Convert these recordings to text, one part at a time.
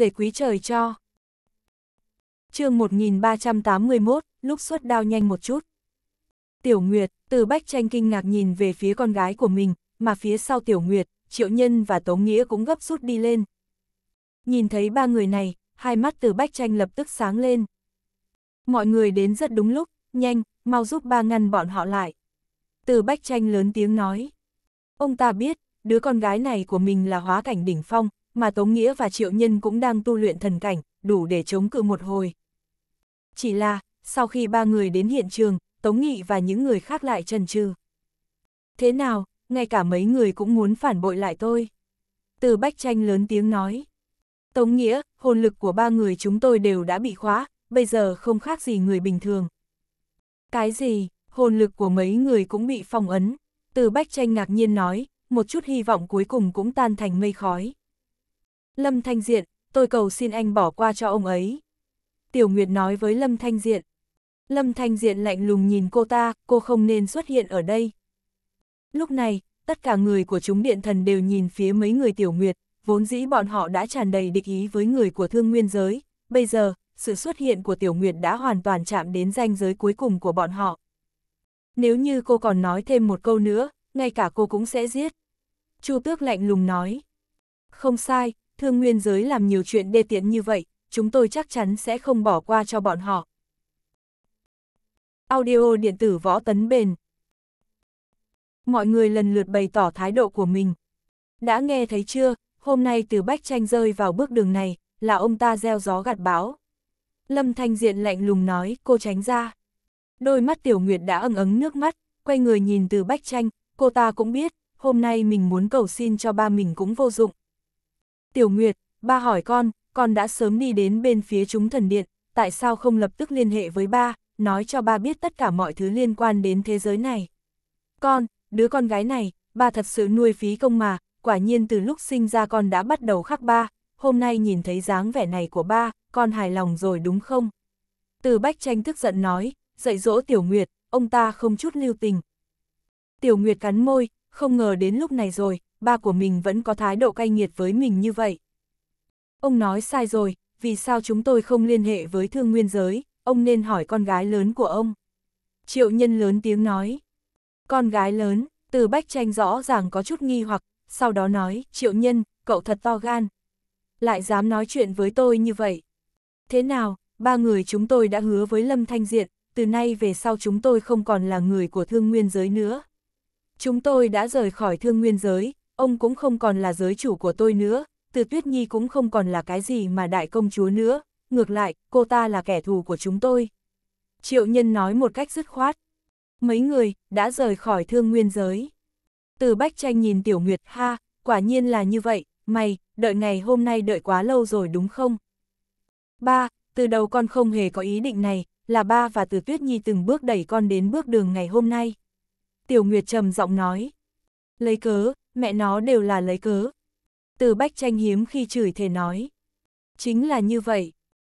rể quý trời cho. chương 1381, lúc xuất đao nhanh một chút. Tiểu Nguyệt, từ Bách Tranh kinh ngạc nhìn về phía con gái của mình, mà phía sau Tiểu Nguyệt, Triệu Nhân và Tống Nghĩa cũng gấp rút đi lên. Nhìn thấy ba người này, hai mắt từ Bách Tranh lập tức sáng lên. Mọi người đến rất đúng lúc, nhanh, mau giúp ba ngăn bọn họ lại. Từ Bách Tranh lớn tiếng nói. Ông ta biết, đứa con gái này của mình là hóa cảnh đỉnh phong, mà Tống Nghĩa và Triệu Nhân cũng đang tu luyện thần cảnh, đủ để chống cự một hồi. Chỉ là, sau khi ba người đến hiện trường, Tống Nghị và những người khác lại trần trừ. Thế nào, ngay cả mấy người cũng muốn phản bội lại tôi. Từ Bách Tranh lớn tiếng nói. Tống Nghĩa, hồn lực của ba người chúng tôi đều đã bị khóa, bây giờ không khác gì người bình thường. Cái gì, hồn lực của mấy người cũng bị phong ấn. Từ Bách Tranh ngạc nhiên nói, một chút hy vọng cuối cùng cũng tan thành mây khói. Lâm Thanh Diện, tôi cầu xin anh bỏ qua cho ông ấy. Tiểu Nguyệt nói với Lâm Thanh Diện. Lâm Thanh Diện lạnh lùng nhìn cô ta, cô không nên xuất hiện ở đây. Lúc này, tất cả người của chúng điện thần đều nhìn phía mấy người Tiểu Nguyệt, vốn dĩ bọn họ đã tràn đầy địch ý với người của thương nguyên giới. Bây giờ, sự xuất hiện của Tiểu Nguyệt đã hoàn toàn chạm đến ranh giới cuối cùng của bọn họ. Nếu như cô còn nói thêm một câu nữa, ngay cả cô cũng sẽ giết. Chu Tước lạnh lùng nói. Không sai, thương nguyên giới làm nhiều chuyện đê tiện như vậy, chúng tôi chắc chắn sẽ không bỏ qua cho bọn họ. Audio điện tử võ tấn bền Mọi người lần lượt bày tỏ thái độ của mình. Đã nghe thấy chưa, hôm nay từ bách tranh rơi vào bước đường này, là ông ta gieo gió gặt báo. Lâm Thanh Diện lạnh lùng nói, cô tránh ra. Đôi mắt Tiểu Nguyệt đã ẩn ấn nước mắt, quay người nhìn từ bách tranh, cô ta cũng biết, hôm nay mình muốn cầu xin cho ba mình cũng vô dụng. Tiểu Nguyệt, ba hỏi con, con đã sớm đi đến bên phía chúng thần điện, tại sao không lập tức liên hệ với ba, nói cho ba biết tất cả mọi thứ liên quan đến thế giới này. Con, đứa con gái này, ba thật sự nuôi phí công mà, quả nhiên từ lúc sinh ra con đã bắt đầu khắc ba, hôm nay nhìn thấy dáng vẻ này của ba, con hài lòng rồi đúng không? Từ Bách Tranh tức giận nói, dạy dỗ Tiểu Nguyệt, ông ta không chút lưu tình. Tiểu Nguyệt cắn môi, không ngờ đến lúc này rồi, ba của mình vẫn có thái độ cay nghiệt với mình như vậy. Ông nói sai rồi, vì sao chúng tôi không liên hệ với thương nguyên giới, ông nên hỏi con gái lớn của ông. Triệu nhân lớn tiếng nói. Con gái lớn, từ bách tranh rõ ràng có chút nghi hoặc, sau đó nói, triệu nhân, cậu thật to gan. Lại dám nói chuyện với tôi như vậy. Thế nào, ba người chúng tôi đã hứa với Lâm Thanh Diện, từ nay về sau chúng tôi không còn là người của thương nguyên giới nữa. Chúng tôi đã rời khỏi thương nguyên giới, ông cũng không còn là giới chủ của tôi nữa, từ Tuyết Nhi cũng không còn là cái gì mà đại công chúa nữa, ngược lại, cô ta là kẻ thù của chúng tôi. Triệu nhân nói một cách dứt khoát. Mấy người, đã rời khỏi thương nguyên giới. Từ Bách Tranh nhìn Tiểu Nguyệt, ha, quả nhiên là như vậy, mày, đợi ngày hôm nay đợi quá lâu rồi đúng không? Ba, từ đầu con không hề có ý định này, là ba và từ Tuyết Nhi từng bước đẩy con đến bước đường ngày hôm nay. Tiểu Nguyệt trầm giọng nói. Lấy cớ, mẹ nó đều là lấy cớ. Từ bách tranh hiếm khi chửi thề nói. Chính là như vậy.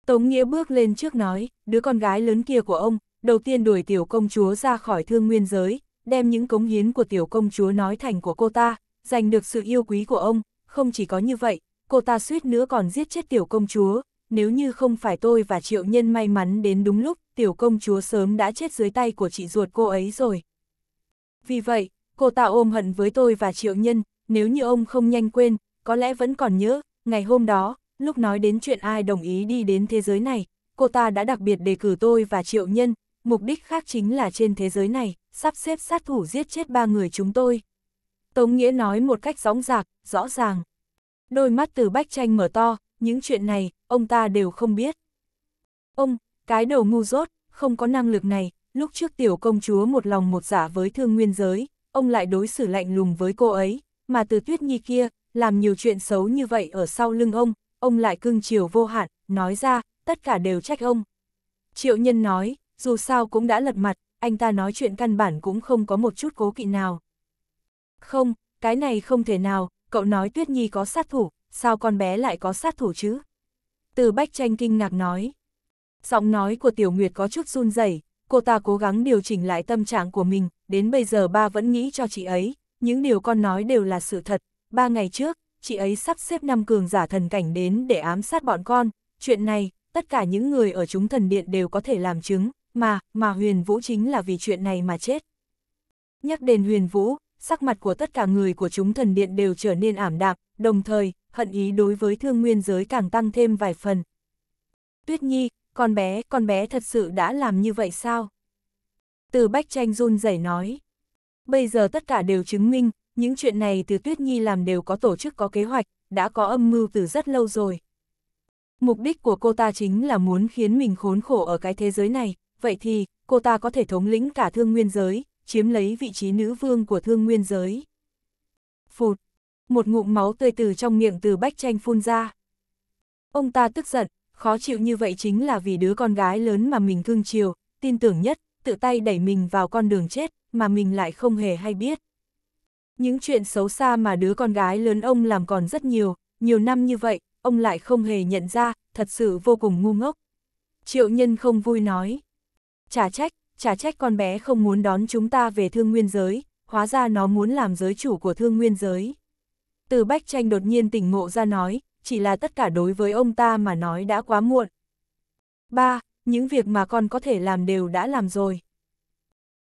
Tống Nghĩa bước lên trước nói, đứa con gái lớn kia của ông, đầu tiên đuổi tiểu công chúa ra khỏi thương nguyên giới, đem những cống hiến của tiểu công chúa nói thành của cô ta, giành được sự yêu quý của ông, không chỉ có như vậy, cô ta suýt nữa còn giết chết tiểu công chúa, nếu như không phải tôi và triệu nhân may mắn đến đúng lúc, tiểu công chúa sớm đã chết dưới tay của chị ruột cô ấy rồi. Vì vậy, cô ta ôm hận với tôi và triệu nhân, nếu như ông không nhanh quên, có lẽ vẫn còn nhớ, ngày hôm đó, lúc nói đến chuyện ai đồng ý đi đến thế giới này, cô ta đã đặc biệt đề cử tôi và triệu nhân, mục đích khác chính là trên thế giới này, sắp xếp sát thủ giết chết ba người chúng tôi. Tống Nghĩa nói một cách rõ rạc, rõ ràng. Đôi mắt từ bách tranh mở to, những chuyện này, ông ta đều không biết. Ông, cái đầu ngu dốt, không có năng lực này, lúc trước tiểu công chúa một lòng một giả dạ với thương nguyên giới, ông lại đối xử lạnh lùng với cô ấy, mà từ tuyết nhi kia, làm nhiều chuyện xấu như vậy ở sau lưng ông, ông lại cưng chiều vô hạn, nói ra, tất cả đều trách ông. Triệu nhân nói, dù sao cũng đã lật mặt, anh ta nói chuyện căn bản cũng không có một chút cố kỵ nào. Không, cái này không thể nào, cậu nói Tuyết Nhi có sát thủ, sao con bé lại có sát thủ chứ? Từ Bách Tranh kinh ngạc nói. Giọng nói của Tiểu Nguyệt có chút run rẩy cô ta cố gắng điều chỉnh lại tâm trạng của mình, đến bây giờ ba vẫn nghĩ cho chị ấy, những điều con nói đều là sự thật. Ba ngày trước, chị ấy sắp xếp năm cường giả thần cảnh đến để ám sát bọn con, chuyện này, tất cả những người ở chúng thần điện đều có thể làm chứng, mà, mà huyền vũ chính là vì chuyện này mà chết. Nhắc đến huyền vũ, sắc mặt của tất cả người của chúng thần điện đều trở nên ảm đạm, đồng thời, hận ý đối với thương nguyên giới càng tăng thêm vài phần. Tuyết Nhi, con bé, con bé thật sự đã làm như vậy sao? Từ Bách Tranh run rẩy nói. Bây giờ tất cả đều chứng minh, những chuyện này từ Tuyết Nhi làm đều có tổ chức có kế hoạch, đã có âm mưu từ rất lâu rồi. Mục đích của cô ta chính là muốn khiến mình khốn khổ ở cái thế giới này, vậy thì, cô ta có thể thống lĩnh cả thương nguyên giới, chiếm lấy vị trí nữ vương của thương nguyên giới. Phụt! Một ngụm máu tươi từ trong miệng từ Bách Tranh phun ra. Ông ta tức giận, khó chịu như vậy chính là vì đứa con gái lớn mà mình cưng chiều, tin tưởng nhất, tự tay đẩy mình vào con đường chết, mà mình lại không hề hay biết. Những chuyện xấu xa mà đứa con gái lớn ông làm còn rất nhiều, nhiều năm như vậy, ông lại không hề nhận ra, thật sự vô cùng ngu ngốc. Triệu nhân không vui nói. Chả trách, chả trách con bé không muốn đón chúng ta về thương nguyên giới, hóa ra nó muốn làm giới chủ của thương nguyên giới. Từ Bách Tranh đột nhiên tỉnh ngộ ra nói, chỉ là tất cả đối với ông ta mà nói đã quá muộn. ba Những việc mà con có thể làm đều đã làm rồi.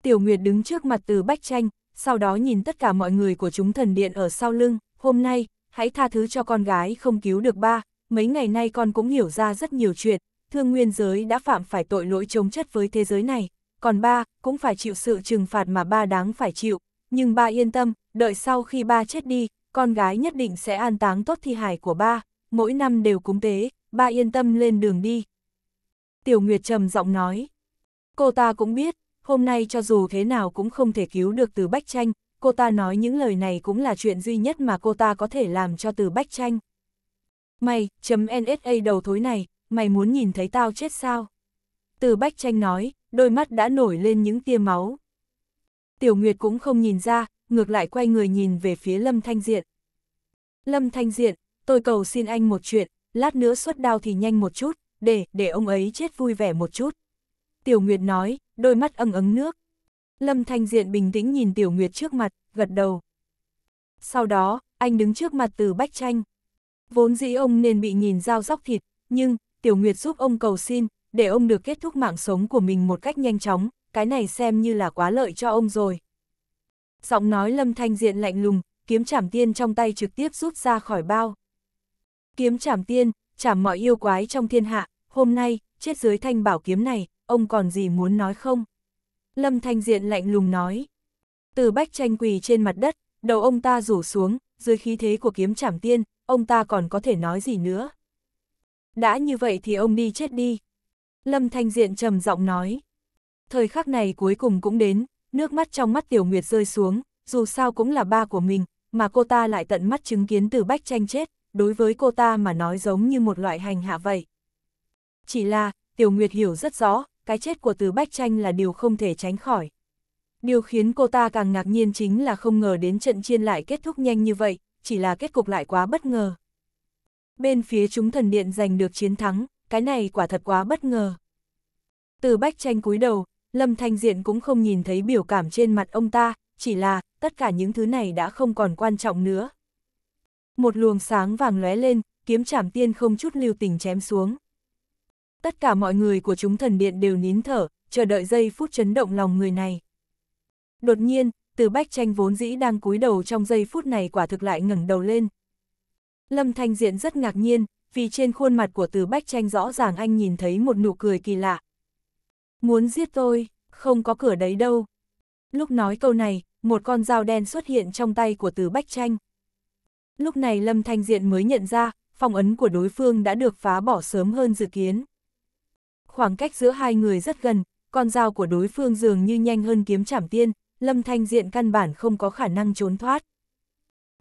Tiểu Nguyệt đứng trước mặt từ Bách Tranh, sau đó nhìn tất cả mọi người của chúng thần điện ở sau lưng, hôm nay, hãy tha thứ cho con gái không cứu được ba, mấy ngày nay con cũng hiểu ra rất nhiều chuyện, thương nguyên giới đã phạm phải tội lỗi chống chất với thế giới này, còn ba cũng phải chịu sự trừng phạt mà ba đáng phải chịu, nhưng ba yên tâm, đợi sau khi ba chết đi, con gái nhất định sẽ an táng tốt thi hài của ba mỗi năm đều cúng tế, ba yên tâm lên đường đi. Tiểu Nguyệt trầm giọng nói, cô ta cũng biết, hôm nay cho dù thế nào cũng không thể cứu được từ Bách Tranh, cô ta nói những lời này cũng là chuyện duy nhất mà cô ta có thể làm cho từ Bách Tranh. Mày, chấm NSA đầu thối này, mày muốn nhìn thấy tao chết sao? Từ Bách Tranh nói, đôi mắt đã nổi lên những tia máu. Tiểu Nguyệt cũng không nhìn ra, ngược lại quay người nhìn về phía Lâm Thanh Diện. Lâm Thanh Diện, tôi cầu xin anh một chuyện, lát nữa xuất đao thì nhanh một chút, để, để ông ấy chết vui vẻ một chút. Tiểu Nguyệt nói, đôi mắt âng ấm nước. Lâm Thanh Diện bình tĩnh nhìn Tiểu Nguyệt trước mặt, gật đầu. Sau đó, anh đứng trước mặt từ Bách Tranh. Vốn dĩ ông nên bị nhìn dao dóc thịt, nhưng, Tiểu Nguyệt giúp ông cầu xin, để ông được kết thúc mạng sống của mình một cách nhanh chóng, cái này xem như là quá lợi cho ông rồi. Giọng nói Lâm Thanh Diện lạnh lùng, kiếm trảm tiên trong tay trực tiếp rút ra khỏi bao kiếm chảm tiên, chảm mọi yêu quái trong thiên hạ, hôm nay, chết dưới thanh bảo kiếm này, ông còn gì muốn nói không? Lâm Thanh Diện lạnh lùng nói. Từ bách tranh quỳ trên mặt đất, đầu ông ta rủ xuống, dưới khí thế của kiếm chảm tiên, ông ta còn có thể nói gì nữa? Đã như vậy thì ông đi chết đi. Lâm Thanh Diện trầm giọng nói. Thời khắc này cuối cùng cũng đến, nước mắt trong mắt Tiểu Nguyệt rơi xuống, dù sao cũng là ba của mình, mà cô ta lại tận mắt chứng kiến từ bách tranh chết, đối với cô ta mà nói giống như một loại hành hạ vậy. Chỉ là, Tiểu Nguyệt hiểu rất rõ, cái chết của Từ Bách Tranh là điều không thể tránh khỏi. Điều khiến cô ta càng ngạc nhiên chính là không ngờ đến trận chiên lại kết thúc nhanh như vậy, chỉ là kết cục lại quá bất ngờ. Bên phía chúng thần điện giành được chiến thắng, cái này quả thật quá bất ngờ. Từ Bách Tranh cúi đầu, Lâm Thanh Diện cũng không nhìn thấy biểu cảm trên mặt ông ta, chỉ là tất cả những thứ này đã không còn quan trọng nữa. Một luồng sáng vàng lóe lên, kiếm chảm tiên không chút lưu tình chém xuống. Tất cả mọi người của chúng thần điện đều nín thở, chờ đợi giây phút chấn động lòng người này. Đột nhiên, từ bách tranh vốn dĩ đang cúi đầu trong giây phút này quả thực lại ngẩng đầu lên. Lâm Thanh Diện rất ngạc nhiên, vì trên khuôn mặt của từ bách tranh rõ ràng anh nhìn thấy một nụ cười kỳ lạ. Muốn giết tôi, không có cửa đấy đâu. Lúc nói câu này, một con dao đen xuất hiện trong tay của từ bách tranh. Lúc này Lâm Thanh Diện mới nhận ra, phong ấn của đối phương đã được phá bỏ sớm hơn dự kiến. Khoảng cách giữa hai người rất gần, con dao của đối phương dường như nhanh hơn kiếm chảm tiên, Lâm Thanh Diện căn bản không có khả năng trốn thoát.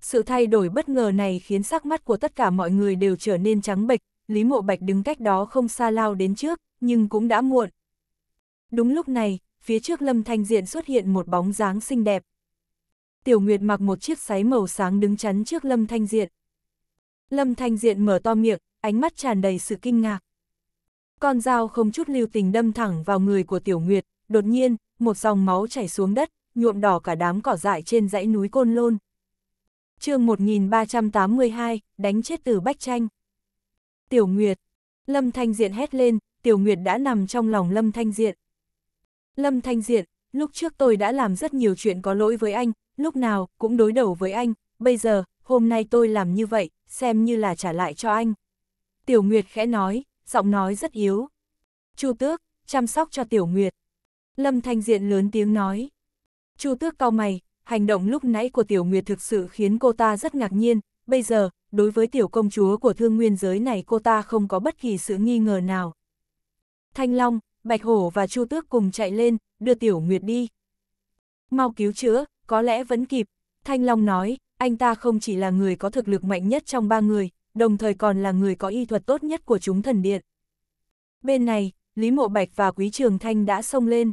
Sự thay đổi bất ngờ này khiến sắc mắt của tất cả mọi người đều trở nên trắng bệch, Lý Mộ Bạch đứng cách đó không xa lao đến trước, nhưng cũng đã muộn. Đúng lúc này, phía trước Lâm Thanh Diện xuất hiện một bóng dáng xinh đẹp, Tiểu Nguyệt mặc một chiếc váy màu sáng đứng chắn trước Lâm Thanh Diện. Lâm Thanh Diện mở to miệng, ánh mắt tràn đầy sự kinh ngạc. Con dao không chút lưu tình đâm thẳng vào người của Tiểu Nguyệt, đột nhiên, một dòng máu chảy xuống đất, nhuộm đỏ cả đám cỏ dại trên dãy núi Côn Lôn. chương 1382, đánh chết từ Bách Tranh. Tiểu Nguyệt, Lâm Thanh Diện hét lên, Tiểu Nguyệt đã nằm trong lòng Lâm Thanh Diện. Lâm Thanh Diện, lúc trước tôi đã làm rất nhiều chuyện có lỗi với anh, lúc nào cũng đối đầu với anh, bây giờ, hôm nay tôi làm như vậy, xem như là trả lại cho anh. Tiểu Nguyệt khẽ nói, giọng nói rất yếu. Chu Tước, chăm sóc cho Tiểu Nguyệt. Lâm Thanh Diện lớn tiếng nói. Chu Tước cau mày, hành động lúc nãy của Tiểu Nguyệt thực sự khiến cô ta rất ngạc nhiên, bây giờ, đối với tiểu công chúa của thương nguyên giới này cô ta không có bất kỳ sự nghi ngờ nào. Thanh Long, Bạch Hổ và Chu Tước cùng chạy lên, đưa Tiểu Nguyệt đi. Mau cứu chữa, có lẽ vẫn kịp. Thanh Long nói, anh ta không chỉ là người có thực lực mạnh nhất trong ba người, đồng thời còn là người có y thuật tốt nhất của chúng thần điện. Bên này, Lý Mộ Bạch và Quý Trường Thanh đã xông lên.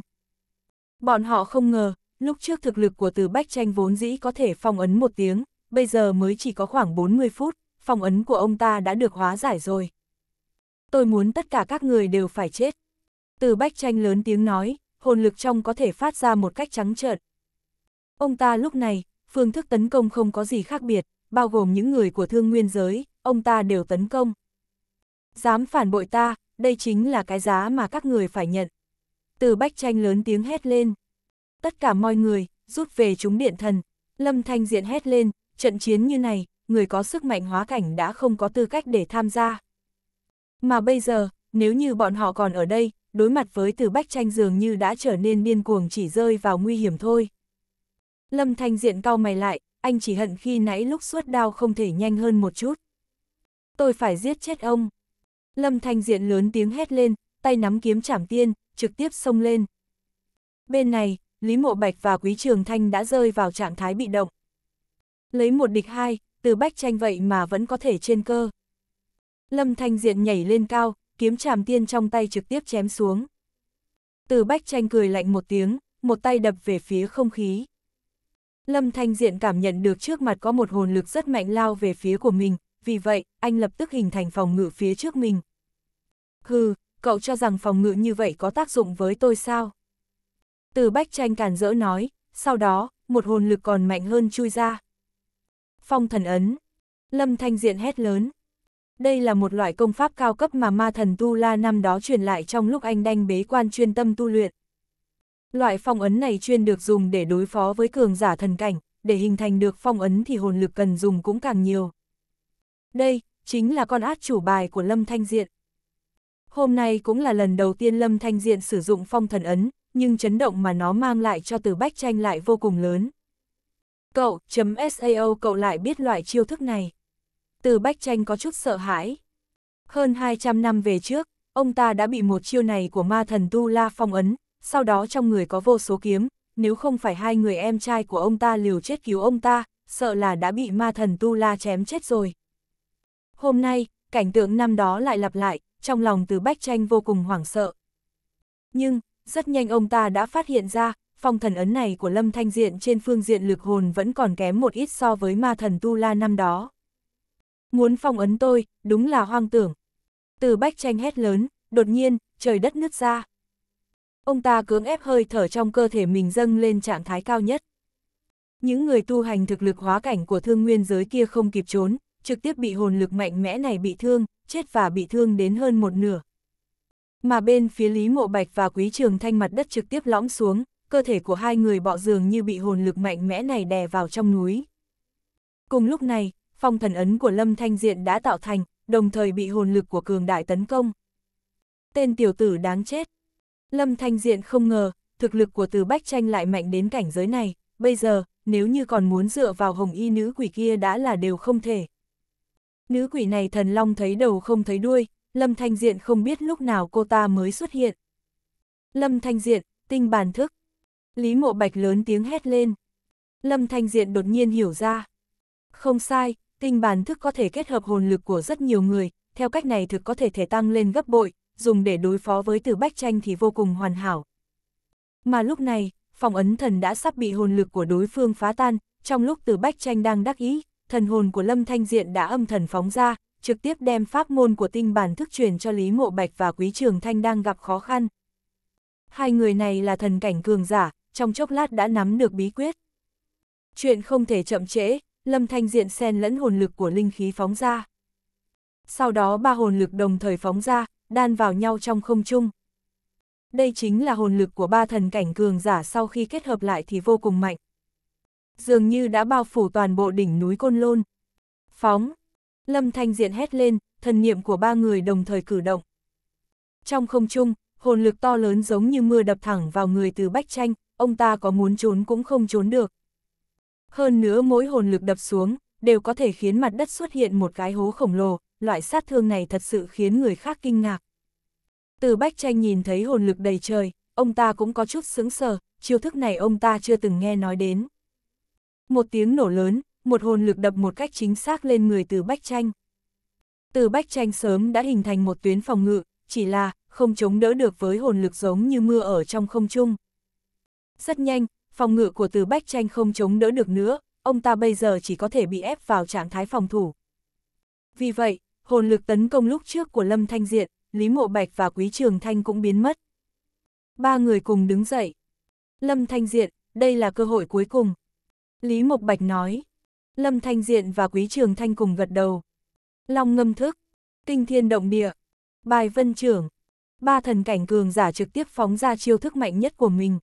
Bọn họ không ngờ, lúc trước thực lực của từ Bách Tranh vốn dĩ có thể phong ấn một tiếng, bây giờ mới chỉ có khoảng 40 phút, phong ấn của ông ta đã được hóa giải rồi. Tôi muốn tất cả các người đều phải chết, từ bách tranh lớn tiếng nói, hồn lực trong có thể phát ra một cách trắng trợn. Ông ta lúc này, phương thức tấn công không có gì khác biệt, bao gồm những người của thương nguyên giới, ông ta đều tấn công. Dám phản bội ta, đây chính là cái giá mà các người phải nhận. Từ bách tranh lớn tiếng hét lên. Tất cả mọi người, rút về chúng điện thần. Lâm Thanh Diện hét lên, trận chiến như này, người có sức mạnh hóa cảnh đã không có tư cách để tham gia. Mà bây giờ, nếu như bọn họ còn ở đây, đối mặt với từ bách tranh dường như đã trở nên điên cuồng chỉ rơi vào nguy hiểm thôi. Lâm Thanh Diện cau mày lại, anh chỉ hận khi nãy lúc suốt đao không thể nhanh hơn một chút. Tôi phải giết chết ông. Lâm Thanh Diện lớn tiếng hét lên, tay nắm kiếm chảm tiên, trực tiếp xông lên. Bên này, Lý Mộ Bạch và Quý Trường Thanh đã rơi vào trạng thái bị động. Lấy một địch hai, từ bách tranh vậy mà vẫn có thể trên cơ. Lâm Thanh Diện nhảy lên cao, kiếm chàm tiên trong tay trực tiếp chém xuống. Từ bách tranh cười lạnh một tiếng, một tay đập về phía không khí. Lâm Thanh Diện cảm nhận được trước mặt có một hồn lực rất mạnh lao về phía của mình, vì vậy, anh lập tức hình thành phòng ngự phía trước mình. Hừ, cậu cho rằng phòng ngự như vậy có tác dụng với tôi sao? Từ bách tranh càn rỡ nói, sau đó, một hồn lực còn mạnh hơn chui ra. Phong thần ấn. Lâm Thanh Diện hét lớn. Đây là một loại công pháp cao cấp mà ma thần Tu La năm đó truyền lại trong lúc anh đanh bế quan chuyên tâm tu luyện. Loại phong ấn này chuyên được dùng để đối phó với cường giả thần cảnh, để hình thành được phong ấn thì hồn lực cần dùng cũng càng nhiều. Đây, chính là con át chủ bài của Lâm Thanh Diện. Hôm nay cũng là lần đầu tiên Lâm Thanh Diện sử dụng phong thần ấn, nhưng chấn động mà nó mang lại cho từ bách tranh lại vô cùng lớn. Cậu, chấm SAO cậu lại biết loại chiêu thức này. Từ Bách Tranh có chút sợ hãi. Hơn 200 năm về trước, ông ta đã bị một chiêu này của ma thần Tu La phong ấn, sau đó trong người có vô số kiếm, nếu không phải hai người em trai của ông ta liều chết cứu ông ta, sợ là đã bị ma thần Tu La chém chết rồi. Hôm nay, cảnh tượng năm đó lại lặp lại, trong lòng từ Bách Tranh vô cùng hoảng sợ. Nhưng, rất nhanh ông ta đã phát hiện ra, phong thần ấn này của Lâm Thanh Diện trên phương diện lực hồn vẫn còn kém một ít so với ma thần Tu La năm đó. Muốn phong ấn tôi, đúng là hoang tưởng. Từ bách tranh hét lớn, đột nhiên, trời đất nứt ra. Ông ta cưỡng ép hơi thở trong cơ thể mình dâng lên trạng thái cao nhất. Những người tu hành thực lực hóa cảnh của thương nguyên giới kia không kịp trốn, trực tiếp bị hồn lực mạnh mẽ này bị thương, chết và bị thương đến hơn một nửa. Mà bên phía Lý Mộ Bạch và Quý Trường Thanh mặt đất trực tiếp lõm xuống, cơ thể của hai người bọ dường như bị hồn lực mạnh mẽ này đè vào trong núi. Cùng lúc này, phong thần ấn của Lâm Thanh Diện đã tạo thành, đồng thời bị hồn lực của cường đại tấn công. Tên tiểu tử đáng chết. Lâm Thanh Diện không ngờ, thực lực của từ Bách Tranh lại mạnh đến cảnh giới này, bây giờ, nếu như còn muốn dựa vào hồng y nữ quỷ kia đã là đều không thể. Nữ quỷ này thần long thấy đầu không thấy đuôi, Lâm Thanh Diện không biết lúc nào cô ta mới xuất hiện. Lâm Thanh Diện, tinh bàn thức. Lý Mộ Bạch lớn tiếng hét lên. Lâm Thanh Diện đột nhiên hiểu ra. Không sai, tinh bản thức có thể kết hợp hồn lực của rất nhiều người, theo cách này thực có thể thể tăng lên gấp bội, dùng để đối phó với từ bách tranh thì vô cùng hoàn hảo. Mà lúc này, phòng ấn thần đã sắp bị hồn lực của đối phương phá tan, trong lúc từ bách tranh đang đắc ý, thần hồn của Lâm Thanh Diện đã âm thần phóng ra, trực tiếp đem pháp môn của tinh bản thức truyền cho Lý Mộ Bạch và Quý Trường Thanh đang gặp khó khăn. Hai người này là thần cảnh cường giả, trong chốc lát đã nắm được bí quyết. Chuyện không thể chậm trễ, lâm thanh diện xen lẫn hồn lực của linh khí phóng ra. Sau đó ba hồn lực đồng thời phóng ra, đan vào nhau trong không trung. Đây chính là hồn lực của ba thần cảnh cường giả sau khi kết hợp lại thì vô cùng mạnh. Dường như đã bao phủ toàn bộ đỉnh núi Côn Lôn. Phóng! Lâm Thanh Diện hét lên, thần niệm của ba người đồng thời cử động. Trong không trung, hồn lực to lớn giống như mưa đập thẳng vào người từ Bách Tranh, ông ta có muốn trốn cũng không trốn được. Hơn nữa mỗi hồn lực đập xuống, đều có thể khiến mặt đất xuất hiện một cái hố khổng lồ, loại sát thương này thật sự khiến người khác kinh ngạc. Từ Bách Tranh nhìn thấy hồn lực đầy trời, ông ta cũng có chút sững sờ, chiêu thức này ông ta chưa từng nghe nói đến. Một tiếng nổ lớn, một hồn lực đập một cách chính xác lên người từ Bách Tranh. Từ Bách Tranh sớm đã hình thành một tuyến phòng ngự, chỉ là không chống đỡ được với hồn lực giống như mưa ở trong không trung. Rất nhanh, phòng ngự của từ Bách Tranh không chống đỡ được nữa, ông ta bây giờ chỉ có thể bị ép vào trạng thái phòng thủ. Vì vậy, hồn lực tấn công lúc trước của Lâm Thanh Diện, Lý Mộ Bạch và Quý Trường Thanh cũng biến mất. Ba người cùng đứng dậy. Lâm Thanh Diện, đây là cơ hội cuối cùng. Lý Mộc Bạch nói. Lâm Thanh Diện và Quý Trường Thanh cùng gật đầu. Long ngâm thức, kinh thiên động địa, bài vân trưởng. Ba thần cảnh cường giả trực tiếp phóng ra chiêu thức mạnh nhất của mình.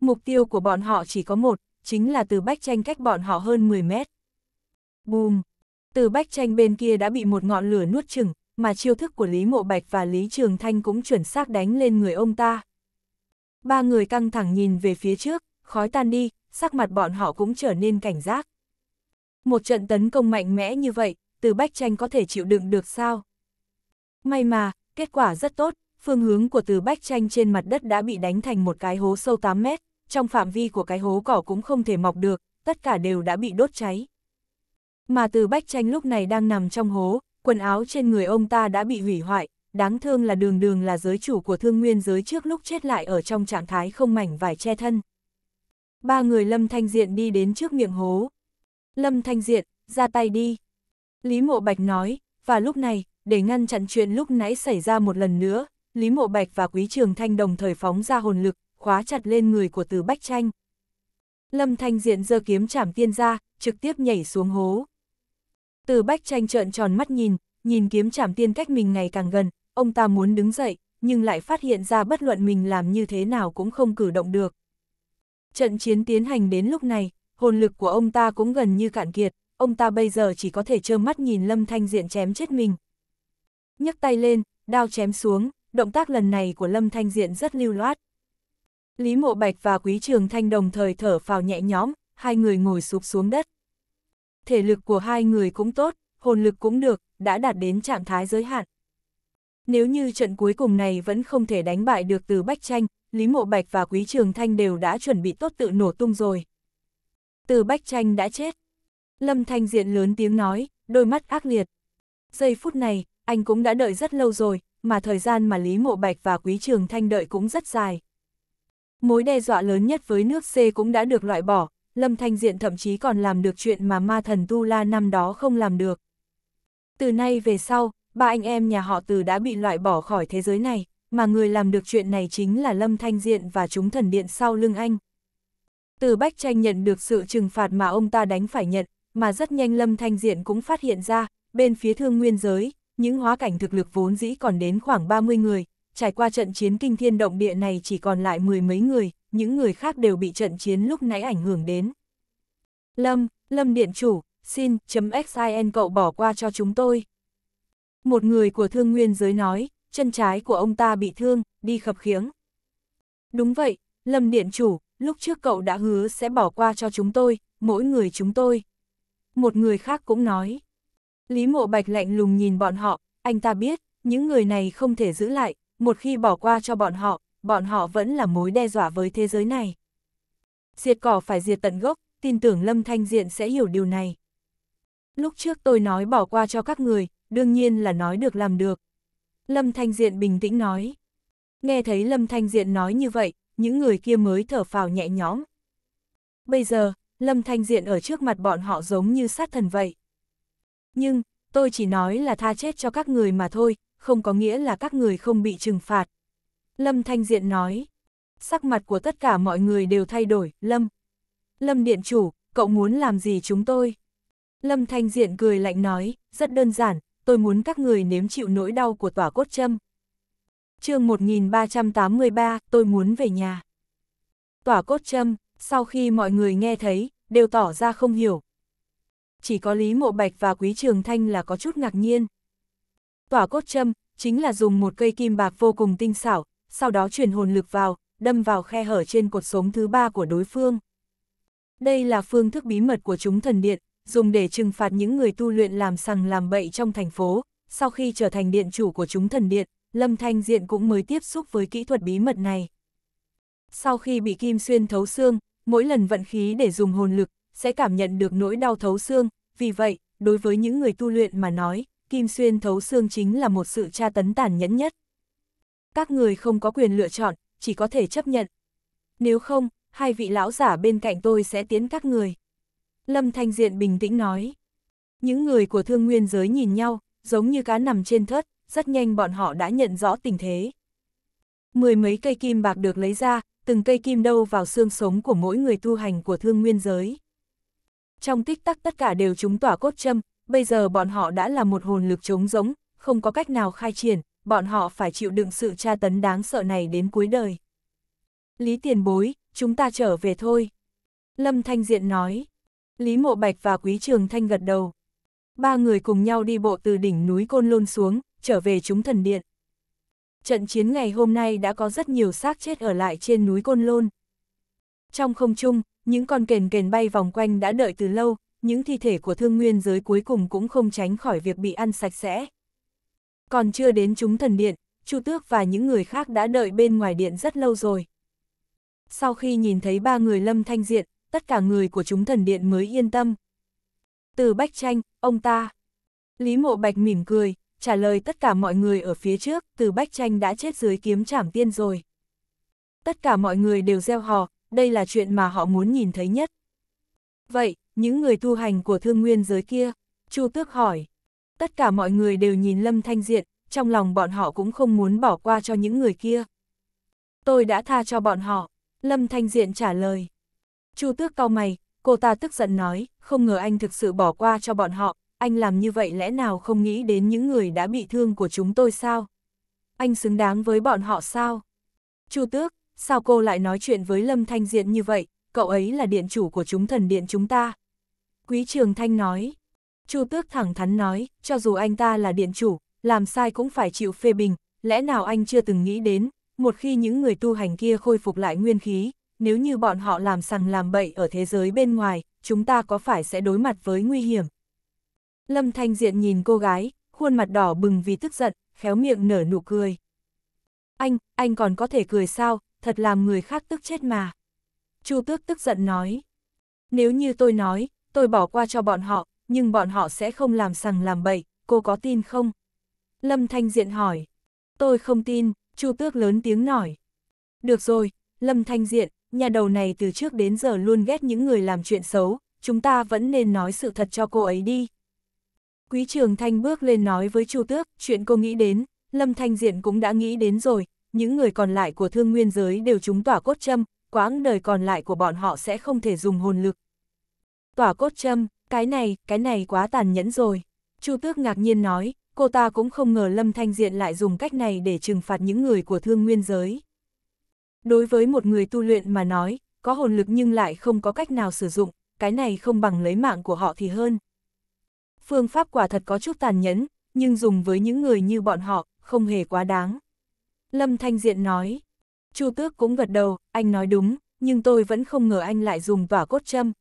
Mục tiêu của bọn họ chỉ có một, chính là từ bách tranh cách bọn họ hơn 10 mét. Bùm! Từ bách tranh bên kia đã bị một ngọn lửa nuốt chừng, mà chiêu thức của Lý Mộ Bạch và Lý Trường Thanh cũng chuẩn xác đánh lên người ông ta. Ba người căng thẳng nhìn về phía trước, khói tan đi, sắc mặt bọn họ cũng trở nên cảnh giác. Một trận tấn công mạnh mẽ như vậy, từ bách tranh có thể chịu đựng được sao? May mà, kết quả rất tốt, phương hướng của từ bách tranh trên mặt đất đã bị đánh thành một cái hố sâu 8 mét trong phạm vi của cái hố cỏ cũng không thể mọc được, tất cả đều đã bị đốt cháy. Mà từ bách tranh lúc này đang nằm trong hố, quần áo trên người ông ta đã bị hủy hoại, đáng thương là đường đường là giới chủ của thương nguyên giới trước lúc chết lại ở trong trạng thái không mảnh vải che thân. Ba người Lâm Thanh Diện đi đến trước miệng hố. Lâm Thanh Diện, ra tay đi. Lý Mộ Bạch nói, và lúc này, để ngăn chặn chuyện lúc nãy xảy ra một lần nữa, Lý Mộ Bạch và Quý Trường Thanh đồng thời phóng ra hồn lực, khóa chặt lên người của từ bách tranh. Lâm Thanh Diện giơ kiếm chảm tiên ra, trực tiếp nhảy xuống hố. Từ bách tranh trợn tròn mắt nhìn, nhìn kiếm chảm tiên cách mình ngày càng gần, ông ta muốn đứng dậy, nhưng lại phát hiện ra bất luận mình làm như thế nào cũng không cử động được. Trận chiến tiến hành đến lúc này, hồn lực của ông ta cũng gần như cạn kiệt, ông ta bây giờ chỉ có thể trơ mắt nhìn Lâm Thanh Diện chém chết mình. nhấc tay lên, đao chém xuống, động tác lần này của Lâm Thanh Diện rất lưu loát. Lý Mộ Bạch và Quý Trường Thanh đồng thời thở phào nhẹ nhõm, hai người ngồi sụp xuống đất. Thể lực của hai người cũng tốt, hồn lực cũng được, đã đạt đến trạng thái giới hạn. Nếu như trận cuối cùng này vẫn không thể đánh bại được từ Bách Tranh, Lý Mộ Bạch và Quý Trường Thanh đều đã chuẩn bị tốt tự nổ tung rồi. Từ Bách Tranh đã chết. Lâm Thanh Diện lớn tiếng nói, đôi mắt ác liệt. Giây phút này, anh cũng đã đợi rất lâu rồi, mà thời gian mà Lý Mộ Bạch và Quý Trường Thanh đợi cũng rất dài. Mối đe dọa lớn nhất với nước C cũng đã được loại bỏ, Lâm Thanh Diện thậm chí còn làm được chuyện mà ma thần Tu La năm đó không làm được. Từ nay về sau, ba anh em nhà họ Từ đã bị loại bỏ khỏi thế giới này, mà người làm được chuyện này chính là Lâm Thanh Diện và chúng thần điện sau lưng anh. Từ Bách Tranh nhận được sự trừng phạt mà ông ta đánh phải nhận, mà rất nhanh Lâm Thanh Diện cũng phát hiện ra, bên phía thương nguyên giới, những hóa cảnh thực lực vốn dĩ còn đến khoảng 30 người, trải qua trận chiến kinh thiên động địa này chỉ còn lại mười mấy người, những người khác đều bị trận chiến lúc nãy ảnh hưởng đến. Lâm, Lâm Điện Chủ, xin, chấm xin cậu bỏ qua cho chúng tôi. Một người của thương nguyên giới nói, chân trái của ông ta bị thương, đi khập khiếng. Đúng vậy, Lâm Điện Chủ, lúc trước cậu đã hứa sẽ bỏ qua cho chúng tôi, mỗi người chúng tôi. Một người khác cũng nói. Lý Mộ Bạch lạnh lùng nhìn bọn họ, anh ta biết, những người này không thể giữ lại, một khi bỏ qua cho bọn họ, bọn họ vẫn là mối đe dọa với thế giới này. Diệt cỏ phải diệt tận gốc, tin tưởng Lâm Thanh Diện sẽ hiểu điều này. Lúc trước tôi nói bỏ qua cho các người, đương nhiên là nói được làm được. Lâm Thanh Diện bình tĩnh nói. Nghe thấy Lâm Thanh Diện nói như vậy, những người kia mới thở phào nhẹ nhõm. Bây giờ, Lâm Thanh Diện ở trước mặt bọn họ giống như sát thần vậy. Nhưng, tôi chỉ nói là tha chết cho các người mà thôi, không có nghĩa là các người không bị trừng phạt. Lâm Thanh Diện nói, sắc mặt của tất cả mọi người đều thay đổi, Lâm. Lâm Điện Chủ, cậu muốn làm gì chúng tôi? Lâm Thanh Diện cười lạnh nói, rất đơn giản, tôi muốn các người nếm chịu nỗi đau của tỏa cốt châm. chương 1383, tôi muốn về nhà. Tỏa cốt châm, sau khi mọi người nghe thấy, đều tỏ ra không hiểu. Chỉ có Lý Mộ Bạch và Quý Trường Thanh là có chút ngạc nhiên. Tỏa cốt châm, chính là dùng một cây kim bạc vô cùng tinh xảo, sau đó truyền hồn lực vào, đâm vào khe hở trên cột sống thứ ba của đối phương. Đây là phương thức bí mật của chúng thần điện, dùng để trừng phạt những người tu luyện làm sằng làm bậy trong thành phố. Sau khi trở thành điện chủ của chúng thần điện, Lâm Thanh Diện cũng mới tiếp xúc với kỹ thuật bí mật này. Sau khi bị kim xuyên thấu xương, mỗi lần vận khí để dùng hồn lực, sẽ cảm nhận được nỗi đau thấu xương, vì vậy, đối với những người tu luyện mà nói, kim xuyên thấu xương chính là một sự tra tấn tàn nhẫn nhất. Các người không có quyền lựa chọn, chỉ có thể chấp nhận. Nếu không, hai vị lão giả bên cạnh tôi sẽ tiến các người. Lâm Thanh Diện bình tĩnh nói. Những người của thương nguyên giới nhìn nhau, giống như cá nằm trên thớt, rất nhanh bọn họ đã nhận rõ tình thế. Mười mấy cây kim bạc được lấy ra, từng cây kim đâu vào xương sống của mỗi người tu hành của thương nguyên giới. Trong tích tắc tất cả đều chúng tỏa cốt châm, bây giờ bọn họ đã là một hồn lực trống rỗng, không có cách nào khai triển, bọn họ phải chịu đựng sự tra tấn đáng sợ này đến cuối đời. Lý tiền bối, chúng ta trở về thôi. Lâm Thanh Diện nói. Lý Mộ Bạch và Quý Trường Thanh gật đầu. Ba người cùng nhau đi bộ từ đỉnh núi Côn Lôn xuống, trở về chúng thần điện. Trận chiến ngày hôm nay đã có rất nhiều xác chết ở lại trên núi Côn Lôn. Trong không trung, những con kền kền bay vòng quanh đã đợi từ lâu, những thi thể của thương nguyên giới cuối cùng cũng không tránh khỏi việc bị ăn sạch sẽ. Còn chưa đến chúng thần điện, Chu Tước và những người khác đã đợi bên ngoài điện rất lâu rồi. Sau khi nhìn thấy ba người lâm thanh diện, tất cả người của chúng thần điện mới yên tâm. Từ Bách Tranh, ông ta. Lý Mộ Bạch mỉm cười, trả lời tất cả mọi người ở phía trước, từ Bách Tranh đã chết dưới kiếm trảm tiên rồi. Tất cả mọi người đều gieo hò, đây là chuyện mà họ muốn nhìn thấy nhất. Vậy, những người tu hành của thương nguyên giới kia, Chu Tước hỏi. Tất cả mọi người đều nhìn Lâm Thanh Diện, trong lòng bọn họ cũng không muốn bỏ qua cho những người kia. Tôi đã tha cho bọn họ, Lâm Thanh Diện trả lời. Chu Tước cau mày, cô ta tức giận nói, không ngờ anh thực sự bỏ qua cho bọn họ, anh làm như vậy lẽ nào không nghĩ đến những người đã bị thương của chúng tôi sao? Anh xứng đáng với bọn họ sao? Chu Tước, sao cô lại nói chuyện với Lâm Thanh Diện như vậy, cậu ấy là điện chủ của chúng thần điện chúng ta, Quý Trường Thanh nói. Chu Tước thẳng thắn nói, cho dù anh ta là điện chủ, làm sai cũng phải chịu phê bình, lẽ nào anh chưa từng nghĩ đến, một khi những người tu hành kia khôi phục lại nguyên khí, nếu như bọn họ làm sằng làm bậy ở thế giới bên ngoài, chúng ta có phải sẽ đối mặt với nguy hiểm? Lâm Thanh Diện nhìn cô gái, khuôn mặt đỏ bừng vì tức giận, khéo miệng nở nụ cười. Anh, anh còn có thể cười sao, thật làm người khác tức chết mà. Chu Tước tức giận nói. Nếu như tôi nói, tôi bỏ qua cho bọn họ, nhưng bọn họ sẽ không làm sằng làm bậy, cô có tin không? Lâm Thanh Diện hỏi. Tôi không tin, Chu Tước lớn tiếng nổi. Được rồi, Lâm Thanh Diện, nhà đầu này từ trước đến giờ luôn ghét những người làm chuyện xấu, chúng ta vẫn nên nói sự thật cho cô ấy đi. Quý Trường Thanh bước lên nói với Chu Tước, chuyện cô nghĩ đến, Lâm Thanh Diện cũng đã nghĩ đến rồi, những người còn lại của thương nguyên giới đều chúng tỏa cốt châm, quãng đời còn lại của bọn họ sẽ không thể dùng hồn lực, tỏa cốt châm, cái này, cái này quá tàn nhẫn rồi. Chu Tước ngạc nhiên nói, cô ta cũng không ngờ Lâm Thanh Diện lại dùng cách này để trừng phạt những người của thương nguyên giới. Đối với một người tu luyện mà nói, có hồn lực nhưng lại không có cách nào sử dụng, cái này không bằng lấy mạng của họ thì hơn. Phương pháp quả thật có chút tàn nhẫn, nhưng dùng với những người như bọn họ, không hề quá đáng. Lâm Thanh Diện nói, Chu Tước cũng gật đầu, anh nói đúng, nhưng tôi vẫn không ngờ anh lại dùng tỏa cốt châm,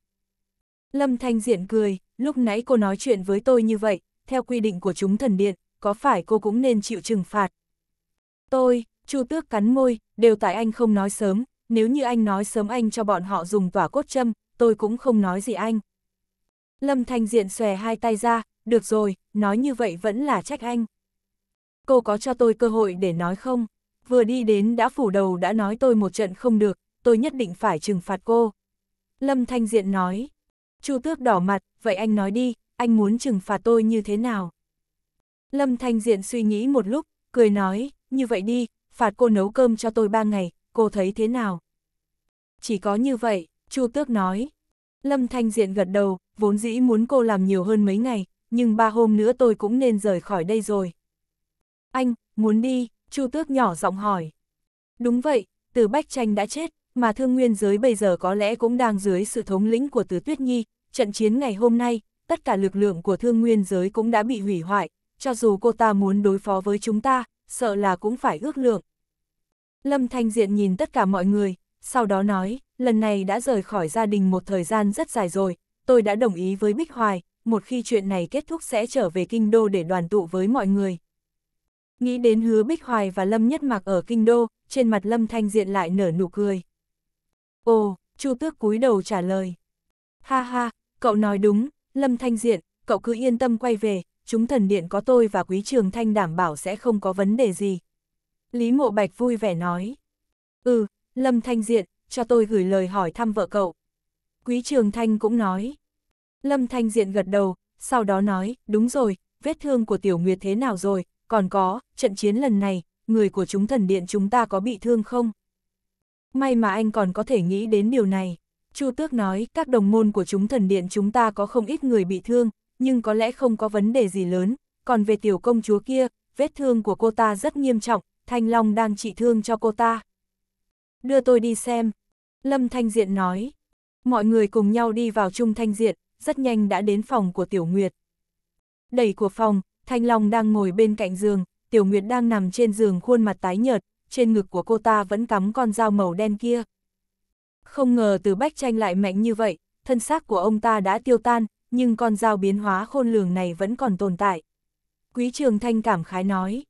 Lâm Thanh Diện cười, lúc nãy cô nói chuyện với tôi như vậy, theo quy định của chúng thần điện, có phải cô cũng nên chịu trừng phạt? Tôi, Chu Tước cắn môi, đều tại anh không nói sớm, nếu như anh nói sớm anh cho bọn họ dùng tỏa cốt châm, tôi cũng không nói gì anh. Lâm Thanh Diện xòe hai tay ra, được rồi, nói như vậy vẫn là trách anh. Cô có cho tôi cơ hội để nói không? Vừa đi đến đã phủ đầu đã nói tôi một trận không được, tôi nhất định phải trừng phạt cô. Lâm Thanh Diện nói, Chu tước đỏ mặt, vậy anh nói đi, anh muốn trừng phạt tôi như thế nào? Lâm Thanh Diện suy nghĩ một lúc, cười nói, như vậy đi, phạt cô nấu cơm cho tôi ba ngày, cô thấy thế nào? Chỉ có như vậy, Chu Tước nói. Lâm Thanh Diện gật đầu, vốn dĩ muốn cô làm nhiều hơn mấy ngày, nhưng ba hôm nữa tôi cũng nên rời khỏi đây rồi. Anh, muốn đi, Chu Tước nhỏ giọng hỏi. Đúng vậy, từ Bách Tranh đã chết, mà thương nguyên giới bây giờ có lẽ cũng đang dưới sự thống lĩnh của Tứ Tuyết Nhi, trận chiến ngày hôm nay, tất cả lực lượng của thương nguyên giới cũng đã bị hủy hoại, cho dù cô ta muốn đối phó với chúng ta, sợ là cũng phải ước lượng. Lâm Thanh Diện nhìn tất cả mọi người, sau đó nói, lần này đã rời khỏi gia đình một thời gian rất dài rồi, tôi đã đồng ý với Bích Hoài, một khi chuyện này kết thúc sẽ trở về Kinh Đô để đoàn tụ với mọi người. Nghĩ đến hứa Bích Hoài và Lâm Nhất Mạc ở Kinh Đô, trên mặt Lâm Thanh Diện lại nở nụ cười. Ồ, Chu Tước cúi đầu trả lời. Ha ha, cậu nói đúng, Lâm Thanh Diện, cậu cứ yên tâm quay về, chúng thần điện có tôi và quý trường thanh đảm bảo sẽ không có vấn đề gì. Lý Mộ Bạch vui vẻ nói. Ừ, Lâm Thanh Diện, cho tôi gửi lời hỏi thăm vợ cậu. Quý trường thanh cũng nói. Lâm Thanh Diện gật đầu, sau đó nói, đúng rồi, vết thương của Tiểu Nguyệt thế nào rồi, còn có, trận chiến lần này, người của chúng thần điện chúng ta có bị thương không? may mà anh còn có thể nghĩ đến điều này. Chu Tước nói, các đồng môn của chúng thần điện chúng ta có không ít người bị thương, nhưng có lẽ không có vấn đề gì lớn, còn về tiểu công chúa kia, vết thương của cô ta rất nghiêm trọng, Thanh Long đang trị thương cho cô ta. Đưa tôi đi xem. Lâm Thanh Diện nói. Mọi người cùng nhau đi vào Chung Thanh Diện, rất nhanh đã đến phòng của Tiểu Nguyệt. Đẩy của phòng, Thanh Long đang ngồi bên cạnh giường, Tiểu Nguyệt đang nằm trên giường khuôn mặt tái nhợt, trên ngực của cô ta vẫn cắm con dao màu đen kia. Không ngờ từ bách tranh lại mạnh như vậy, thân xác của ông ta đã tiêu tan, nhưng con dao biến hóa khôn lường này vẫn còn tồn tại. Quý Trường Thanh cảm khái nói.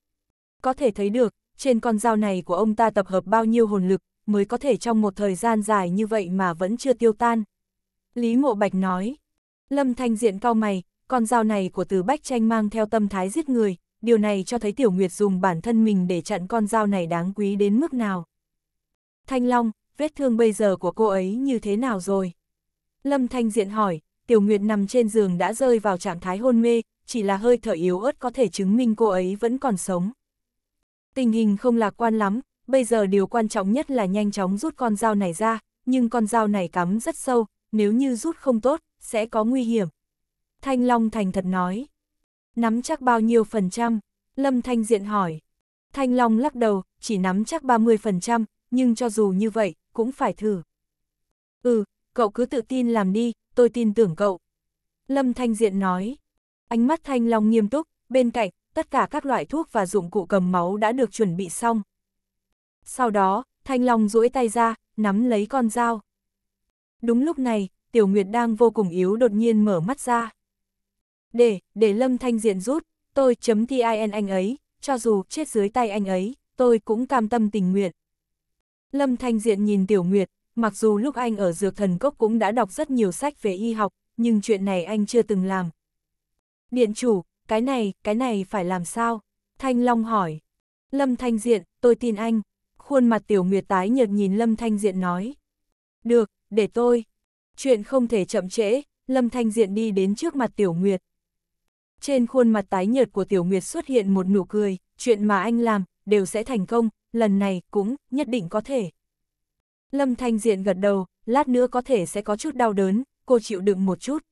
Có thể thấy được, trên con dao này của ông ta tập hợp bao nhiêu hồn lực, mới có thể trong một thời gian dài như vậy mà vẫn chưa tiêu tan. Lý Mộ Bạch nói. Lâm Thanh Diện cao mày, con dao này của từ Bách Tranh mang theo tâm thái giết người, điều này cho thấy Tiểu Nguyệt dùng bản thân mình để chặn con dao này đáng quý đến mức nào. Thanh Long, vết thương bây giờ của cô ấy như thế nào rồi? Lâm Thanh Diện hỏi, Tiểu Nguyệt nằm trên giường đã rơi vào trạng thái hôn mê, chỉ là hơi thở yếu ớt có thể chứng minh cô ấy vẫn còn sống. Tình hình không lạc quan lắm, bây giờ điều quan trọng nhất là nhanh chóng rút con dao này ra, nhưng con dao này cắm rất sâu, nếu như rút không tốt, sẽ có nguy hiểm. Thanh Long thành thật nói nắm chắc bao nhiêu phần trăm? Lâm Thanh Diện hỏi. Thanh Long lắc đầu, chỉ nắm chắc 30%, nhưng cho dù như vậy, cũng phải thử. Ừ, cậu cứ tự tin làm đi, tôi tin tưởng cậu. Lâm Thanh Diện nói. Ánh mắt Thanh Long nghiêm túc, bên cạnh, tất cả các loại thuốc và dụng cụ cầm máu đã được chuẩn bị xong. Sau đó, Thanh Long duỗi tay ra, nắm lấy con dao. Đúng lúc này, Tiểu Nguyệt đang vô cùng yếu đột nhiên mở mắt ra để, để Lâm Thanh Diện rút, tôi chấm thi tin anh ấy, cho dù chết dưới tay anh ấy, tôi cũng cam tâm tình nguyện. Lâm Thanh Diện nhìn Tiểu Nguyệt, mặc dù lúc anh ở Dược Thần Cốc cũng đã đọc rất nhiều sách về y học, nhưng chuyện này anh chưa từng làm. Điện chủ, cái này, cái này phải làm sao? Thanh Long hỏi. Lâm Thanh Diện, tôi tin anh. Khuôn mặt Tiểu Nguyệt tái nhợt nhìn Lâm Thanh Diện nói. Được, để tôi. Chuyện không thể chậm trễ, Lâm Thanh Diện đi đến trước mặt Tiểu Nguyệt. Trên khuôn mặt tái nhợt của Tiểu Nguyệt xuất hiện một nụ cười, chuyện mà anh làm, đều sẽ thành công, lần này cũng, nhất định có thể. Lâm Thanh Diện gật đầu, lát nữa có thể sẽ có chút đau đớn, cô chịu đựng một chút.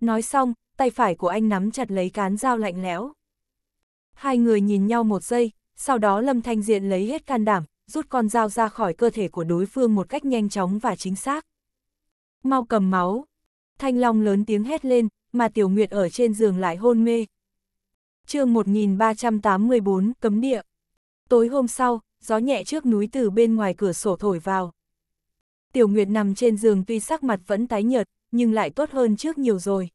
Nói xong, tay phải của anh nắm chặt lấy cán dao lạnh lẽo. Hai người nhìn nhau một giây, sau đó Lâm Thanh Diện lấy hết can đảm, rút con dao ra khỏi cơ thể của đối phương một cách nhanh chóng và chính xác. Mau cầm máu. Thanh Long lớn tiếng hét lên, mà Tiểu Nguyệt ở trên giường lại hôn mê. chương 1384, Cấm Địa Tối hôm sau, gió nhẹ trước núi từ bên ngoài cửa sổ thổi vào. Tiểu Nguyệt nằm trên giường tuy sắc mặt vẫn tái nhợt, nhưng lại tốt hơn trước nhiều rồi.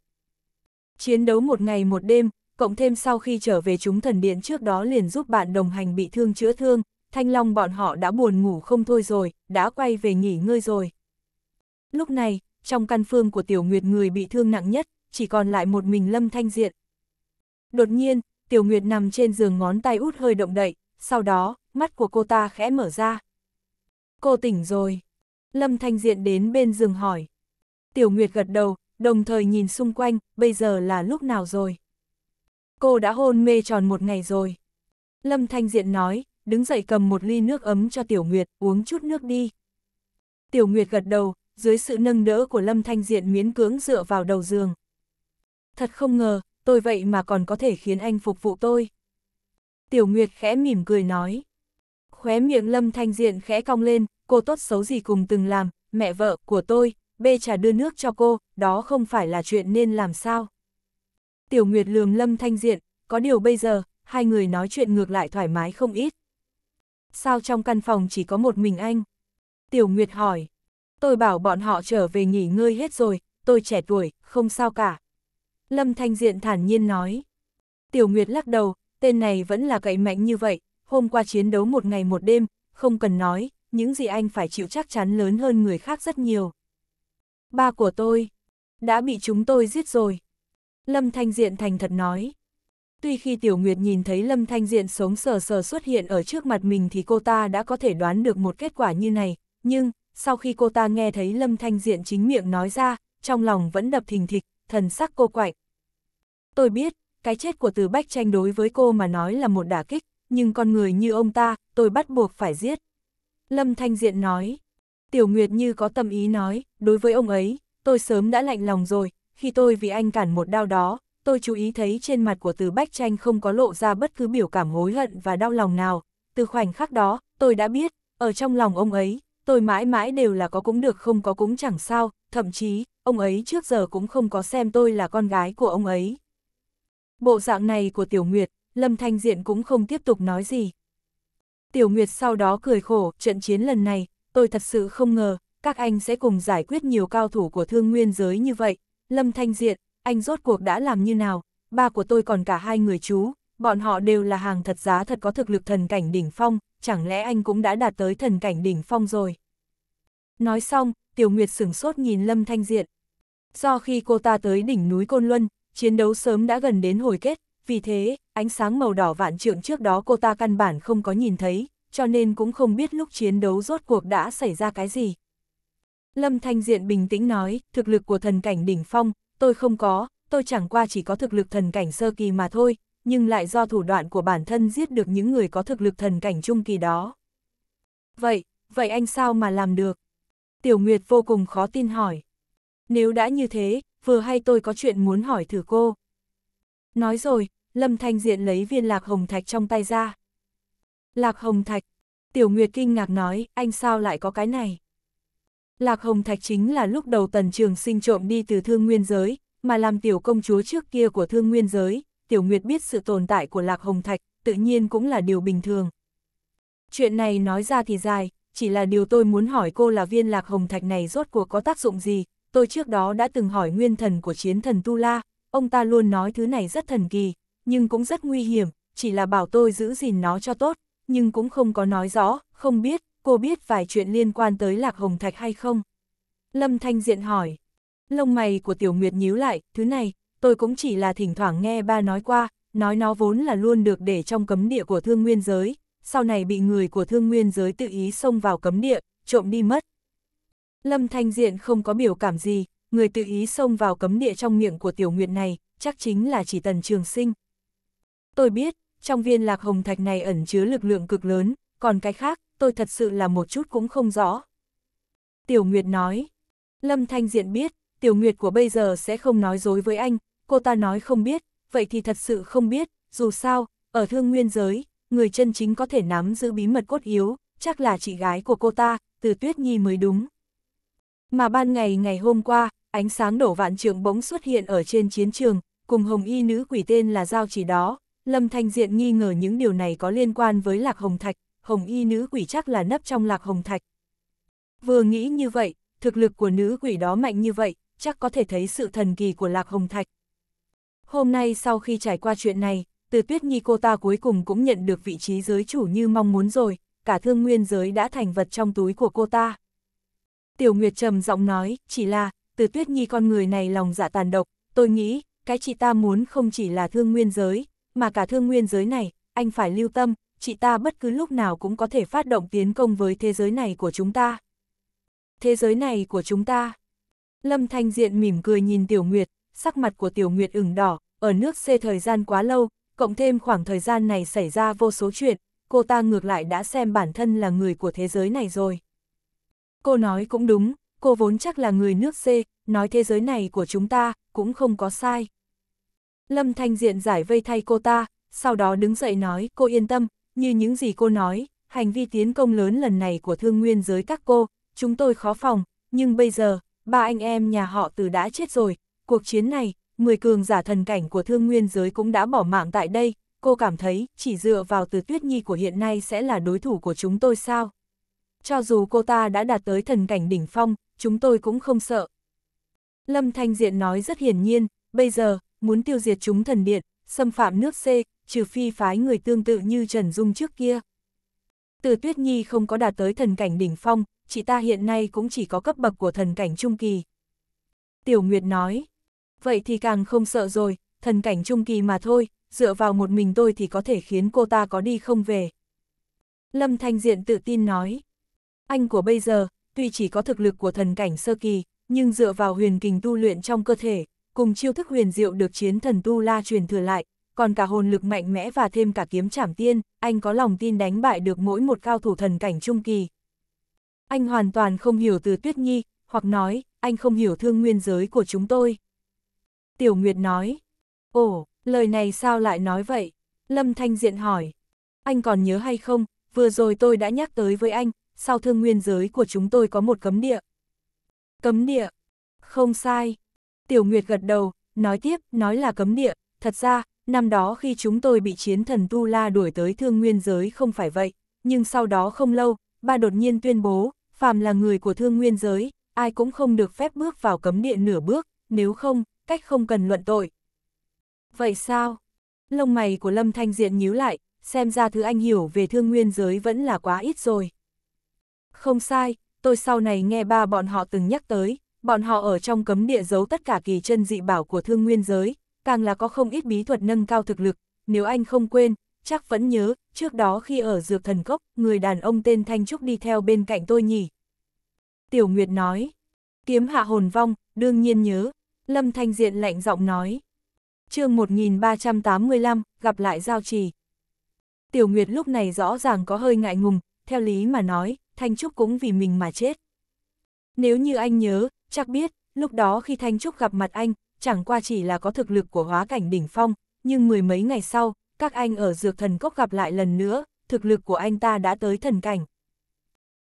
Chiến đấu một ngày một đêm, cộng thêm sau khi trở về chúng thần điện trước đó liền giúp bạn đồng hành bị thương chữa thương, thanh long bọn họ đã buồn ngủ không thôi rồi, đã quay về nghỉ ngơi rồi. Lúc này, trong căn phương của Tiểu Nguyệt người bị thương nặng nhất, chỉ còn lại một mình Lâm Thanh Diện. Đột nhiên, Tiểu Nguyệt nằm trên giường ngón tay út hơi động đậy, sau đó, mắt của cô ta khẽ mở ra. Cô tỉnh rồi. Lâm Thanh Diện đến bên giường hỏi. Tiểu Nguyệt gật đầu, đồng thời nhìn xung quanh, bây giờ là lúc nào rồi? Cô đã hôn mê tròn một ngày rồi. Lâm Thanh Diện nói, đứng dậy cầm một ly nước ấm cho Tiểu Nguyệt, uống chút nước đi. Tiểu Nguyệt gật đầu, dưới sự nâng đỡ của Lâm Thanh Diện miễn cưỡng dựa vào đầu giường. Thật không ngờ, tôi vậy mà còn có thể khiến anh phục vụ tôi. Tiểu Nguyệt khẽ mỉm cười nói. Khóe miệng Lâm Thanh Diện khẽ cong lên, cô tốt xấu gì cùng từng làm, mẹ vợ của tôi, bê trà đưa nước cho cô, đó không phải là chuyện nên làm sao. Tiểu Nguyệt lường Lâm Thanh Diện, có điều bây giờ, hai người nói chuyện ngược lại thoải mái không ít. Sao trong căn phòng chỉ có một mình anh? Tiểu Nguyệt hỏi. Tôi bảo bọn họ trở về nghỉ ngơi hết rồi, tôi trẻ tuổi, không sao cả. Lâm Thanh Diện thản nhiên nói. Tiểu Nguyệt lắc đầu, tên này vẫn là cậy mạnh như vậy, hôm qua chiến đấu một ngày một đêm, không cần nói, những gì anh phải chịu chắc chắn lớn hơn người khác rất nhiều. Ba của tôi, đã bị chúng tôi giết rồi. Lâm Thanh Diện thành thật nói. Tuy khi Tiểu Nguyệt nhìn thấy Lâm Thanh Diện sống sờ sờ xuất hiện ở trước mặt mình thì cô ta đã có thể đoán được một kết quả như này, nhưng, sau khi cô ta nghe thấy Lâm Thanh Diện chính miệng nói ra, trong lòng vẫn đập thình thịch, thần sắc cô quạnh, Tôi biết, cái chết của Từ Bách Tranh đối với cô mà nói là một đả kích, nhưng con người như ông ta, tôi bắt buộc phải giết. Lâm Thanh Diện nói, Tiểu Nguyệt như có tâm ý nói, đối với ông ấy, tôi sớm đã lạnh lòng rồi, khi tôi vì anh cản một đau đó, tôi chú ý thấy trên mặt của Từ Bách Tranh không có lộ ra bất cứ biểu cảm hối hận và đau lòng nào. Từ khoảnh khắc đó, tôi đã biết, ở trong lòng ông ấy, tôi mãi mãi đều là có cũng được không có cũng chẳng sao, thậm chí, ông ấy trước giờ cũng không có xem tôi là con gái của ông ấy. Bộ dạng này của Tiểu Nguyệt, Lâm Thanh Diện cũng không tiếp tục nói gì. Tiểu Nguyệt sau đó cười khổ, trận chiến lần này, tôi thật sự không ngờ, các anh sẽ cùng giải quyết nhiều cao thủ của thương nguyên giới như vậy. Lâm Thanh Diện, anh rốt cuộc đã làm như nào, ba của tôi còn cả hai người chú, bọn họ đều là hàng thật giá thật có thực lực thần cảnh đỉnh phong, chẳng lẽ anh cũng đã đạt tới thần cảnh đỉnh phong rồi. Nói xong, Tiểu Nguyệt sửng sốt nhìn Lâm Thanh Diện. Do khi cô ta tới đỉnh núi Côn Luân, chiến đấu sớm đã gần đến hồi kết, vì thế, ánh sáng màu đỏ vạn trượng trước đó cô ta căn bản không có nhìn thấy, cho nên cũng không biết lúc chiến đấu rốt cuộc đã xảy ra cái gì. Lâm Thanh Diện bình tĩnh nói, thực lực của thần cảnh đỉnh phong, tôi không có, tôi chẳng qua chỉ có thực lực thần cảnh sơ kỳ mà thôi, nhưng lại do thủ đoạn của bản thân giết được những người có thực lực thần cảnh trung kỳ đó. Vậy, vậy anh sao mà làm được? Tiểu Nguyệt vô cùng khó tin hỏi. Nếu đã như thế, vừa hay tôi có chuyện muốn hỏi thử cô. Nói rồi, Lâm Thanh Diện lấy viên lạc hồng thạch trong tay ra. Lạc hồng thạch, Tiểu Nguyệt kinh ngạc nói, anh sao lại có cái này? Lạc hồng thạch chính là lúc đầu tần trường sinh trộm đi từ thương nguyên giới, mà làm tiểu công chúa trước kia của thương nguyên giới, Tiểu Nguyệt biết sự tồn tại của lạc hồng thạch, tự nhiên cũng là điều bình thường. Chuyện này nói ra thì dài, chỉ là điều tôi muốn hỏi cô là viên lạc hồng thạch này rốt cuộc có tác dụng gì, tôi trước đó đã từng hỏi nguyên thần của chiến thần Tu La, ông ta luôn nói thứ này rất thần kỳ, nhưng cũng rất nguy hiểm, chỉ là bảo tôi giữ gìn nó cho tốt, nhưng cũng không có nói rõ, không biết, cô biết vài chuyện liên quan tới Lạc Hồng Thạch hay không? Lâm Thanh Diện hỏi. Lông mày của Tiểu Nguyệt nhíu lại, thứ này, tôi cũng chỉ là thỉnh thoảng nghe ba nói qua, nói nó vốn là luôn được để trong cấm địa của thương nguyên giới, sau này bị người của thương nguyên giới tự ý xông vào cấm địa, trộm đi mất, Lâm Thanh Diện không có biểu cảm gì, người tự ý xông vào cấm địa trong miệng của tiểu nguyệt này, chắc chính là chỉ tần trường sinh. Tôi biết, trong viên lạc hồng thạch này ẩn chứa lực lượng cực lớn, còn cái khác, tôi thật sự là một chút cũng không rõ. Tiểu Nguyệt nói, Lâm Thanh Diện biết, Tiểu Nguyệt của bây giờ sẽ không nói dối với anh, cô ta nói không biết, vậy thì thật sự không biết, dù sao, ở thương nguyên giới, người chân chính có thể nắm giữ bí mật cốt yếu, chắc là chị gái của cô ta, từ Tuyết Nhi mới đúng. Mà ban ngày ngày hôm qua, ánh sáng đổ vạn trường bỗng xuất hiện ở trên chiến trường, cùng hồng y nữ quỷ tên là Giao chỉ đó, Lâm Thanh Diện nghi ngờ những điều này có liên quan với Lạc Hồng Thạch, hồng y nữ quỷ chắc là nấp trong Lạc Hồng Thạch. Vừa nghĩ như vậy, thực lực của nữ quỷ đó mạnh như vậy, chắc có thể thấy sự thần kỳ của Lạc Hồng Thạch. Hôm nay sau khi trải qua chuyện này, từ tuyết nhi cô ta cuối cùng cũng nhận được vị trí giới chủ như mong muốn rồi, cả thương nguyên giới đã thành vật trong túi của cô ta. Tiểu Nguyệt trầm giọng nói, chỉ là, từ tuyết nhi con người này lòng dạ tàn độc, tôi nghĩ, cái chị ta muốn không chỉ là thương nguyên giới, mà cả thương nguyên giới này, anh phải lưu tâm, chị ta bất cứ lúc nào cũng có thể phát động tiến công với thế giới này của chúng ta. Thế giới này của chúng ta. Lâm Thanh Diện mỉm cười nhìn Tiểu Nguyệt, sắc mặt của Tiểu Nguyệt ửng đỏ, ở nước xê thời gian quá lâu, cộng thêm khoảng thời gian này xảy ra vô số chuyện, cô ta ngược lại đã xem bản thân là người của thế giới này rồi. Cô nói cũng đúng, cô vốn chắc là người nước C, nói thế giới này của chúng ta, cũng không có sai. Lâm Thanh Diện giải vây thay cô ta, sau đó đứng dậy nói cô yên tâm, như những gì cô nói, hành vi tiến công lớn lần này của thương nguyên giới các cô, chúng tôi khó phòng, nhưng bây giờ, ba anh em nhà họ từ đã chết rồi, cuộc chiến này, 10 cường giả thần cảnh của thương nguyên giới cũng đã bỏ mạng tại đây, cô cảm thấy chỉ dựa vào từ tuyết nhi của hiện nay sẽ là đối thủ của chúng tôi sao? cho dù cô ta đã đạt tới thần cảnh đỉnh phong, chúng tôi cũng không sợ. Lâm Thanh Diện nói rất hiển nhiên, bây giờ, muốn tiêu diệt chúng thần điện, xâm phạm nước C, trừ phi phái người tương tự như Trần Dung trước kia. Từ Tuyết Nhi không có đạt tới thần cảnh đỉnh phong, chị ta hiện nay cũng chỉ có cấp bậc của thần cảnh trung kỳ. Tiểu Nguyệt nói, vậy thì càng không sợ rồi, thần cảnh trung kỳ mà thôi, dựa vào một mình tôi thì có thể khiến cô ta có đi không về. Lâm Thanh Diện tự tin nói, anh của bây giờ, tuy chỉ có thực lực của thần cảnh sơ kỳ, nhưng dựa vào huyền kình tu luyện trong cơ thể, cùng chiêu thức huyền diệu được chiến thần tu la truyền thừa lại, còn cả hồn lực mạnh mẽ và thêm cả kiếm trảm tiên, anh có lòng tin đánh bại được mỗi một cao thủ thần cảnh trung kỳ. Anh hoàn toàn không hiểu từ Tuyết Nhi, hoặc nói, anh không hiểu thương nguyên giới của chúng tôi. Tiểu Nguyệt nói, ồ, lời này sao lại nói vậy? Lâm Thanh Diện hỏi, anh còn nhớ hay không, vừa rồi tôi đã nhắc tới với anh, sau thương nguyên giới của chúng tôi có một cấm địa. Cấm địa? Không sai. Tiểu Nguyệt gật đầu, nói tiếp, nói là cấm địa, thật ra, năm đó khi chúng tôi bị chiến thần Tu La đuổi tới thương nguyên giới không phải vậy, nhưng sau đó không lâu, ba đột nhiên tuyên bố, phàm là người của thương nguyên giới, ai cũng không được phép bước vào cấm địa nửa bước, nếu không, cách không cần luận tội. Vậy sao? Lông mày của Lâm Thanh Diện nhíu lại, xem ra thứ anh hiểu về thương nguyên giới vẫn là quá ít rồi. Không sai, tôi sau này nghe ba bọn họ từng nhắc tới, bọn họ ở trong cấm địa giấu tất cả kỳ chân dị bảo của thương nguyên giới, càng là có không ít bí thuật nâng cao thực lực, nếu anh không quên, chắc vẫn nhớ, trước đó khi ở dược thần cốc, người đàn ông tên Thanh Trúc đi theo bên cạnh tôi nhỉ. Tiểu Nguyệt nói, kiếm hạ hồn vong, đương nhiên nhớ, Lâm Thanh Diện lạnh giọng nói. chương 1385, gặp lại giao trì. Tiểu Nguyệt lúc này rõ ràng có hơi ngại ngùng, theo lý mà nói, Thanh Trúc cũng vì mình mà chết. Nếu như anh nhớ, chắc biết, lúc đó khi Thanh Trúc gặp mặt anh, chẳng qua chỉ là có thực lực của hóa cảnh đỉnh phong, nhưng mười mấy ngày sau, các anh ở dược thần cốc gặp lại lần nữa, thực lực của anh ta đã tới thần cảnh.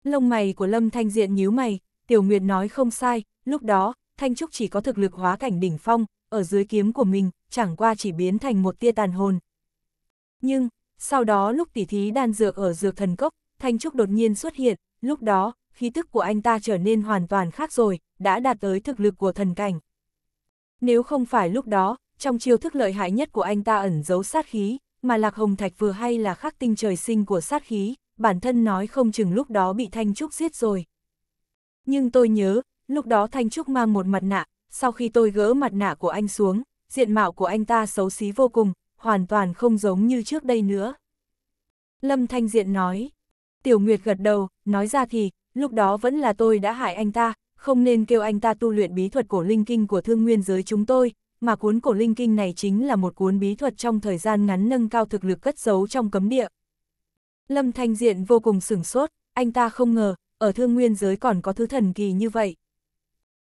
Lông mày của Lâm Thanh Diện nhíu mày, Tiểu Nguyệt nói không sai, lúc đó, Thanh Trúc chỉ có thực lực hóa cảnh đỉnh phong, ở dưới kiếm của mình, chẳng qua chỉ biến thành một tia tàn hồn. Nhưng, sau đó lúc tỉ thí đan dược ở dược thần cốc, Thanh Trúc đột nhiên xuất hiện, lúc đó, khí tức của anh ta trở nên hoàn toàn khác rồi, đã đạt tới thực lực của thần cảnh. Nếu không phải lúc đó, trong chiêu thức lợi hại nhất của anh ta ẩn giấu sát khí, mà Lạc Hồng Thạch vừa hay là khắc tinh trời sinh của sát khí, bản thân nói không chừng lúc đó bị Thanh Trúc giết rồi. Nhưng tôi nhớ, lúc đó Thanh Trúc mang một mặt nạ, sau khi tôi gỡ mặt nạ của anh xuống, diện mạo của anh ta xấu xí vô cùng, hoàn toàn không giống như trước đây nữa. Lâm Thanh Diện nói, Tiểu Nguyệt gật đầu, nói ra thì, lúc đó vẫn là tôi đã hại anh ta, không nên kêu anh ta tu luyện bí thuật cổ linh kinh của thương nguyên giới chúng tôi, mà cuốn cổ linh kinh này chính là một cuốn bí thuật trong thời gian ngắn nâng cao thực lực cất giấu trong cấm địa. Lâm Thanh Diện vô cùng sửng sốt, anh ta không ngờ, ở thương nguyên giới còn có thứ thần kỳ như vậy.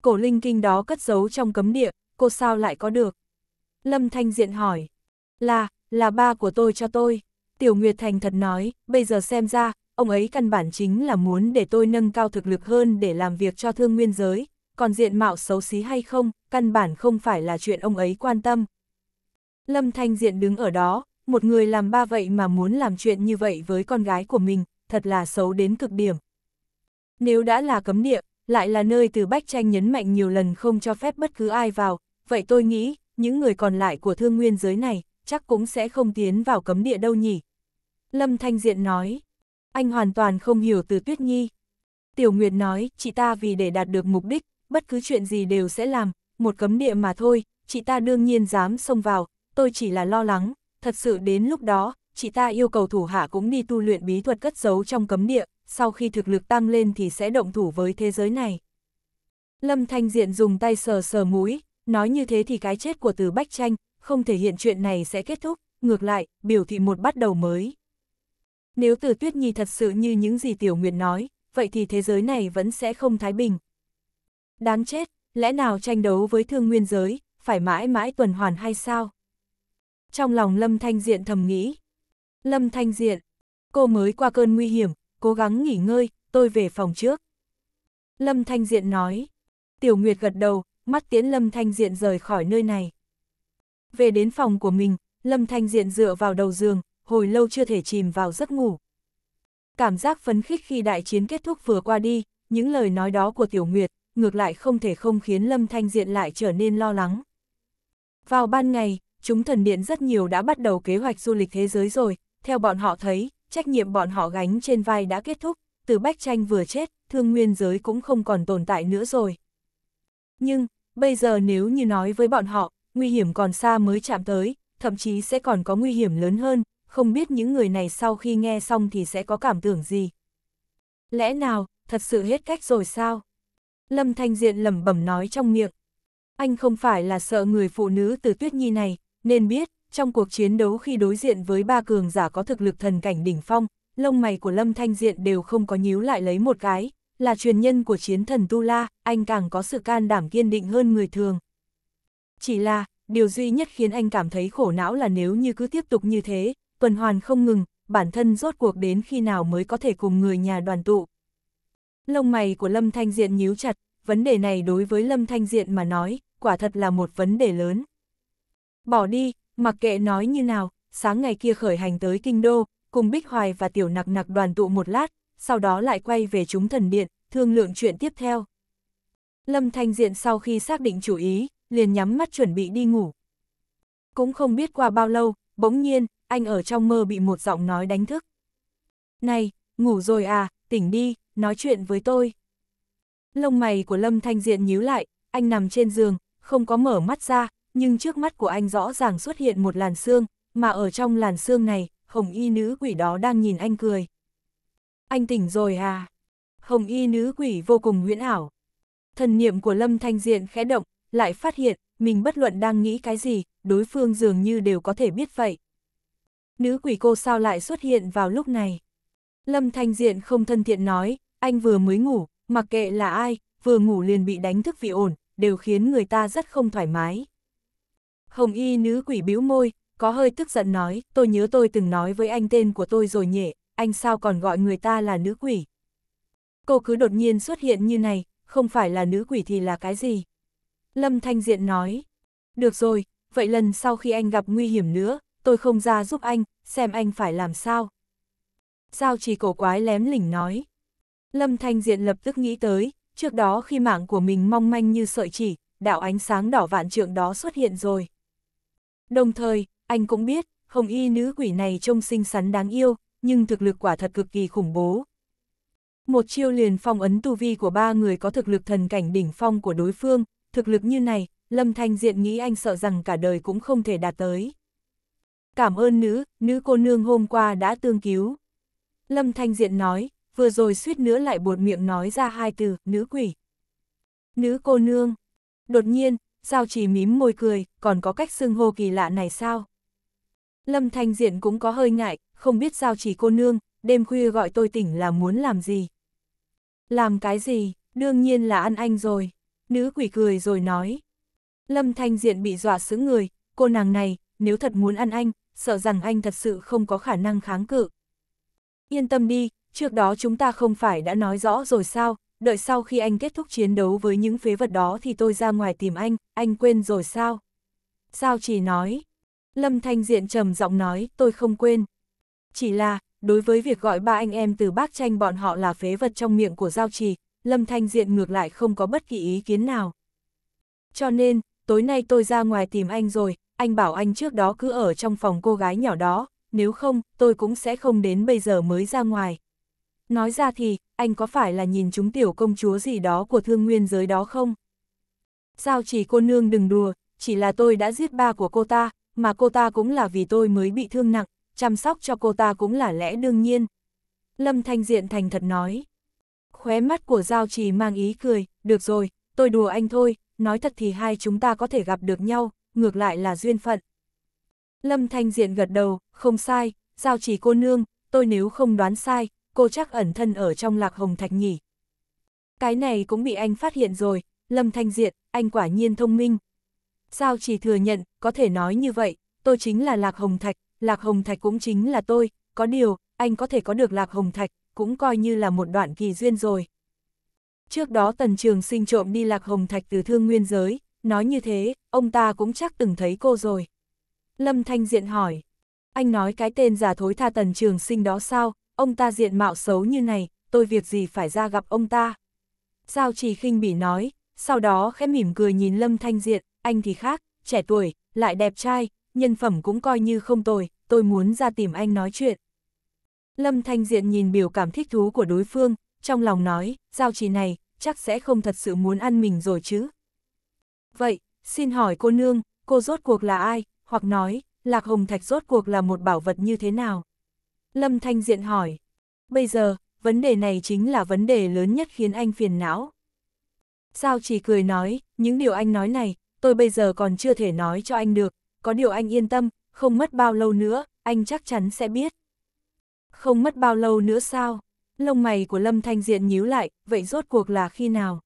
Cổ linh kinh đó cất giấu trong cấm địa, cô sao lại có được? Lâm Thanh Diện hỏi, là, là ba của tôi cho tôi. Tiểu Nguyệt Thành thật nói, bây giờ xem ra, ông ấy căn bản chính là muốn để tôi nâng cao thực lực hơn để làm việc cho thương nguyên giới, còn diện mạo xấu xí hay không, căn bản không phải là chuyện ông ấy quan tâm. Lâm Thanh Diện đứng ở đó, một người làm ba vậy mà muốn làm chuyện như vậy với con gái của mình, thật là xấu đến cực điểm. Nếu đã là cấm địa, lại là nơi từ Bách Tranh nhấn mạnh nhiều lần không cho phép bất cứ ai vào, vậy tôi nghĩ, những người còn lại của thương nguyên giới này, chắc cũng sẽ không tiến vào cấm địa đâu nhỉ. Lâm Thanh Diện nói anh hoàn toàn không hiểu từ Tuyết Nhi. Tiểu Nguyệt nói, chị ta vì để đạt được mục đích, bất cứ chuyện gì đều sẽ làm, một cấm địa mà thôi, chị ta đương nhiên dám xông vào, tôi chỉ là lo lắng, thật sự đến lúc đó, chị ta yêu cầu thủ hạ cũng đi tu luyện bí thuật cất giấu trong cấm địa, sau khi thực lực tăng lên thì sẽ động thủ với thế giới này. Lâm Thanh Diện dùng tay sờ sờ mũi, nói như thế thì cái chết của từ Bách Tranh, không thể hiện chuyện này sẽ kết thúc, ngược lại, biểu thị một bắt đầu mới. Nếu từ Tuyết Nhi thật sự như những gì Tiểu Nguyệt nói, vậy thì thế giới này vẫn sẽ không thái bình. Đáng chết, lẽ nào tranh đấu với thương nguyên giới, phải mãi mãi tuần hoàn hay sao? Trong lòng Lâm Thanh Diện thầm nghĩ. Lâm Thanh Diện, cô mới qua cơn nguy hiểm, cố gắng nghỉ ngơi, tôi về phòng trước. Lâm Thanh Diện nói. Tiểu Nguyệt gật đầu, mắt tiễn Lâm Thanh Diện rời khỏi nơi này. Về đến phòng của mình, Lâm Thanh Diện dựa vào đầu giường, hồi lâu chưa thể chìm vào giấc ngủ. Cảm giác phấn khích khi đại chiến kết thúc vừa qua đi, những lời nói đó của Tiểu Nguyệt, ngược lại không thể không khiến Lâm Thanh Diện lại trở nên lo lắng. Vào ban ngày, chúng thần điện rất nhiều đã bắt đầu kế hoạch du lịch thế giới rồi, theo bọn họ thấy, trách nhiệm bọn họ gánh trên vai đã kết thúc, từ Bách Tranh vừa chết, thương nguyên giới cũng không còn tồn tại nữa rồi. Nhưng, bây giờ nếu như nói với bọn họ, nguy hiểm còn xa mới chạm tới, thậm chí sẽ còn có nguy hiểm lớn hơn, không biết những người này sau khi nghe xong thì sẽ có cảm tưởng gì. Lẽ nào, thật sự hết cách rồi sao? Lâm Thanh Diện lẩm bẩm nói trong miệng. Anh không phải là sợ người phụ nữ từ Tuyết Nhi này, nên biết, trong cuộc chiến đấu khi đối diện với ba cường giả có thực lực thần cảnh đỉnh phong, lông mày của Lâm Thanh Diện đều không có nhíu lại lấy một cái, là truyền nhân của chiến thần Tu La, anh càng có sự can đảm kiên định hơn người thường. Chỉ là, điều duy nhất khiến anh cảm thấy khổ não là nếu như cứ tiếp tục như thế, tuần hoàn không ngừng, bản thân rốt cuộc đến khi nào mới có thể cùng người nhà đoàn tụ. Lông mày của Lâm Thanh Diện nhíu chặt, vấn đề này đối với Lâm Thanh Diện mà nói, quả thật là một vấn đề lớn. Bỏ đi, mặc kệ nói như nào, sáng ngày kia khởi hành tới Kinh Đô, cùng Bích Hoài và Tiểu Nặc Nặc đoàn tụ một lát, sau đó lại quay về chúng thần điện, thương lượng chuyện tiếp theo. Lâm Thanh Diện sau khi xác định chủ ý, liền nhắm mắt chuẩn bị đi ngủ. Cũng không biết qua bao lâu, bỗng nhiên, anh ở trong mơ bị một giọng nói đánh thức. Này, ngủ rồi à, tỉnh đi, nói chuyện với tôi. Lông mày của Lâm Thanh Diện nhíu lại, anh nằm trên giường, không có mở mắt ra, nhưng trước mắt của anh rõ ràng xuất hiện một làn xương, mà ở trong làn xương này, hồng y nữ quỷ đó đang nhìn anh cười. Anh tỉnh rồi à? Hồng y nữ quỷ vô cùng nguyễn ảo. Thần niệm của Lâm Thanh Diện khẽ động, lại phát hiện, mình bất luận đang nghĩ cái gì, đối phương dường như đều có thể biết vậy. Nữ quỷ cô sao lại xuất hiện vào lúc này? Lâm Thanh Diện không thân thiện nói, anh vừa mới ngủ, mặc kệ là ai, vừa ngủ liền bị đánh thức vì ổn, đều khiến người ta rất không thoải mái. Hồng y nữ quỷ bĩu môi, có hơi tức giận nói, tôi nhớ tôi từng nói với anh tên của tôi rồi nhỉ, anh sao còn gọi người ta là nữ quỷ? Cô cứ đột nhiên xuất hiện như này, không phải là nữ quỷ thì là cái gì? Lâm Thanh Diện nói, được rồi, vậy lần sau khi anh gặp nguy hiểm nữa, tôi không ra giúp anh, xem anh phải làm sao. Giao trì cổ quái lém lỉnh nói. Lâm Thanh Diện lập tức nghĩ tới, trước đó khi mạng của mình mong manh như sợi chỉ, đạo ánh sáng đỏ vạn trượng đó xuất hiện rồi. Đồng thời, anh cũng biết, hồng y nữ quỷ này trông xinh xắn đáng yêu, nhưng thực lực quả thật cực kỳ khủng bố. Một chiêu liền phong ấn tu vi của ba người có thực lực thần cảnh đỉnh phong của đối phương, thực lực như này, Lâm Thanh Diện nghĩ anh sợ rằng cả đời cũng không thể đạt tới cảm ơn nữ, nữ cô nương hôm qua đã tương cứu. Lâm Thanh Diện nói, vừa rồi suýt nữa lại buột miệng nói ra hai từ, nữ quỷ. Nữ cô nương. Đột nhiên, Giao chỉ mím môi cười, còn có cách xưng hô kỳ lạ này sao? Lâm Thanh Diện cũng có hơi ngại, không biết Giao chỉ cô nương, đêm khuya gọi tôi tỉnh là muốn làm gì? Làm cái gì, đương nhiên là ăn anh rồi. Nữ quỷ cười rồi nói. Lâm Thanh Diện bị dọa sững người, cô nàng này, nếu thật muốn ăn anh, sợ rằng anh thật sự không có khả năng kháng cự. Yên tâm đi, trước đó chúng ta không phải đã nói rõ rồi sao, đợi sau khi anh kết thúc chiến đấu với những phế vật đó thì tôi ra ngoài tìm anh, anh quên rồi sao? Sao chỉ nói? Lâm Thanh Diện trầm giọng nói, tôi không quên. Chỉ là, đối với việc gọi ba anh em từ bác tranh bọn họ là phế vật trong miệng của Giao Trì, Lâm Thanh Diện ngược lại không có bất kỳ ý kiến nào. Cho nên, tối nay tôi ra ngoài tìm anh rồi, anh bảo anh trước đó cứ ở trong phòng cô gái nhỏ đó, nếu không, tôi cũng sẽ không đến bây giờ mới ra ngoài. Nói ra thì, anh có phải là nhìn chúng tiểu công chúa gì đó của thương nguyên giới đó không? Sao chỉ cô nương đừng đùa, chỉ là tôi đã giết ba của cô ta, mà cô ta cũng là vì tôi mới bị thương nặng, chăm sóc cho cô ta cũng là lẽ đương nhiên. Lâm Thanh Diện thành thật nói. Khóe mắt của Giao Trì mang ý cười, được rồi, tôi đùa anh thôi, nói thật thì hai chúng ta có thể gặp được nhau, ngược lại là duyên phận. Lâm Thanh Diện gật đầu, không sai, giao chỉ cô nương, tôi nếu không đoán sai, cô chắc ẩn thân ở trong lạc hồng thạch nhỉ. Cái này cũng bị anh phát hiện rồi, Lâm Thanh Diện, anh quả nhiên thông minh. Giao chỉ thừa nhận, có thể nói như vậy, tôi chính là lạc hồng thạch, lạc hồng thạch cũng chính là tôi, có điều, anh có thể có được lạc hồng thạch, cũng coi như là một đoạn kỳ duyên rồi. Trước đó Tần Trường Sinh trộm đi lạc hồng thạch từ thương nguyên giới, nói như thế, ông ta cũng chắc từng thấy cô rồi. Lâm Thanh Diện hỏi, anh nói cái tên giả thối tha tần trường sinh đó sao, ông ta diện mạo xấu như này, tôi việc gì phải ra gặp ông ta. Giao chỉ khinh bỉ nói, sau đó khẽ mỉm cười nhìn Lâm Thanh Diện, anh thì khác, trẻ tuổi, lại đẹp trai, nhân phẩm cũng coi như không tồi, tôi muốn ra tìm anh nói chuyện. Lâm Thanh Diện nhìn biểu cảm thích thú của đối phương, trong lòng nói, giao chỉ này, chắc sẽ không thật sự muốn ăn mình rồi chứ, Vậy, xin hỏi cô nương, cô rốt cuộc là ai, hoặc nói, lạc hồng thạch rốt cuộc là một bảo vật như thế nào? Lâm Thanh Diện hỏi. Bây giờ, vấn đề này chính là vấn đề lớn nhất khiến anh phiền não. Sao chỉ cười nói, những điều anh nói này, tôi bây giờ còn chưa thể nói cho anh được, có điều anh yên tâm, không mất bao lâu nữa, anh chắc chắn sẽ biết. Không mất bao lâu nữa sao? Lông mày của Lâm Thanh Diện nhíu lại, vậy rốt cuộc là khi nào?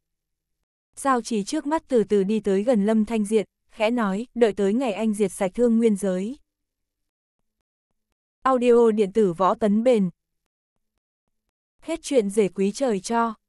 Giao trì trước mắt từ từ đi tới gần Lâm Thanh Diệt, khẽ nói, đợi tới ngày anh diệt sạch thương nguyên giới. Audio điện tử võ tấn bền. Hết chuyện rể quý trời cho.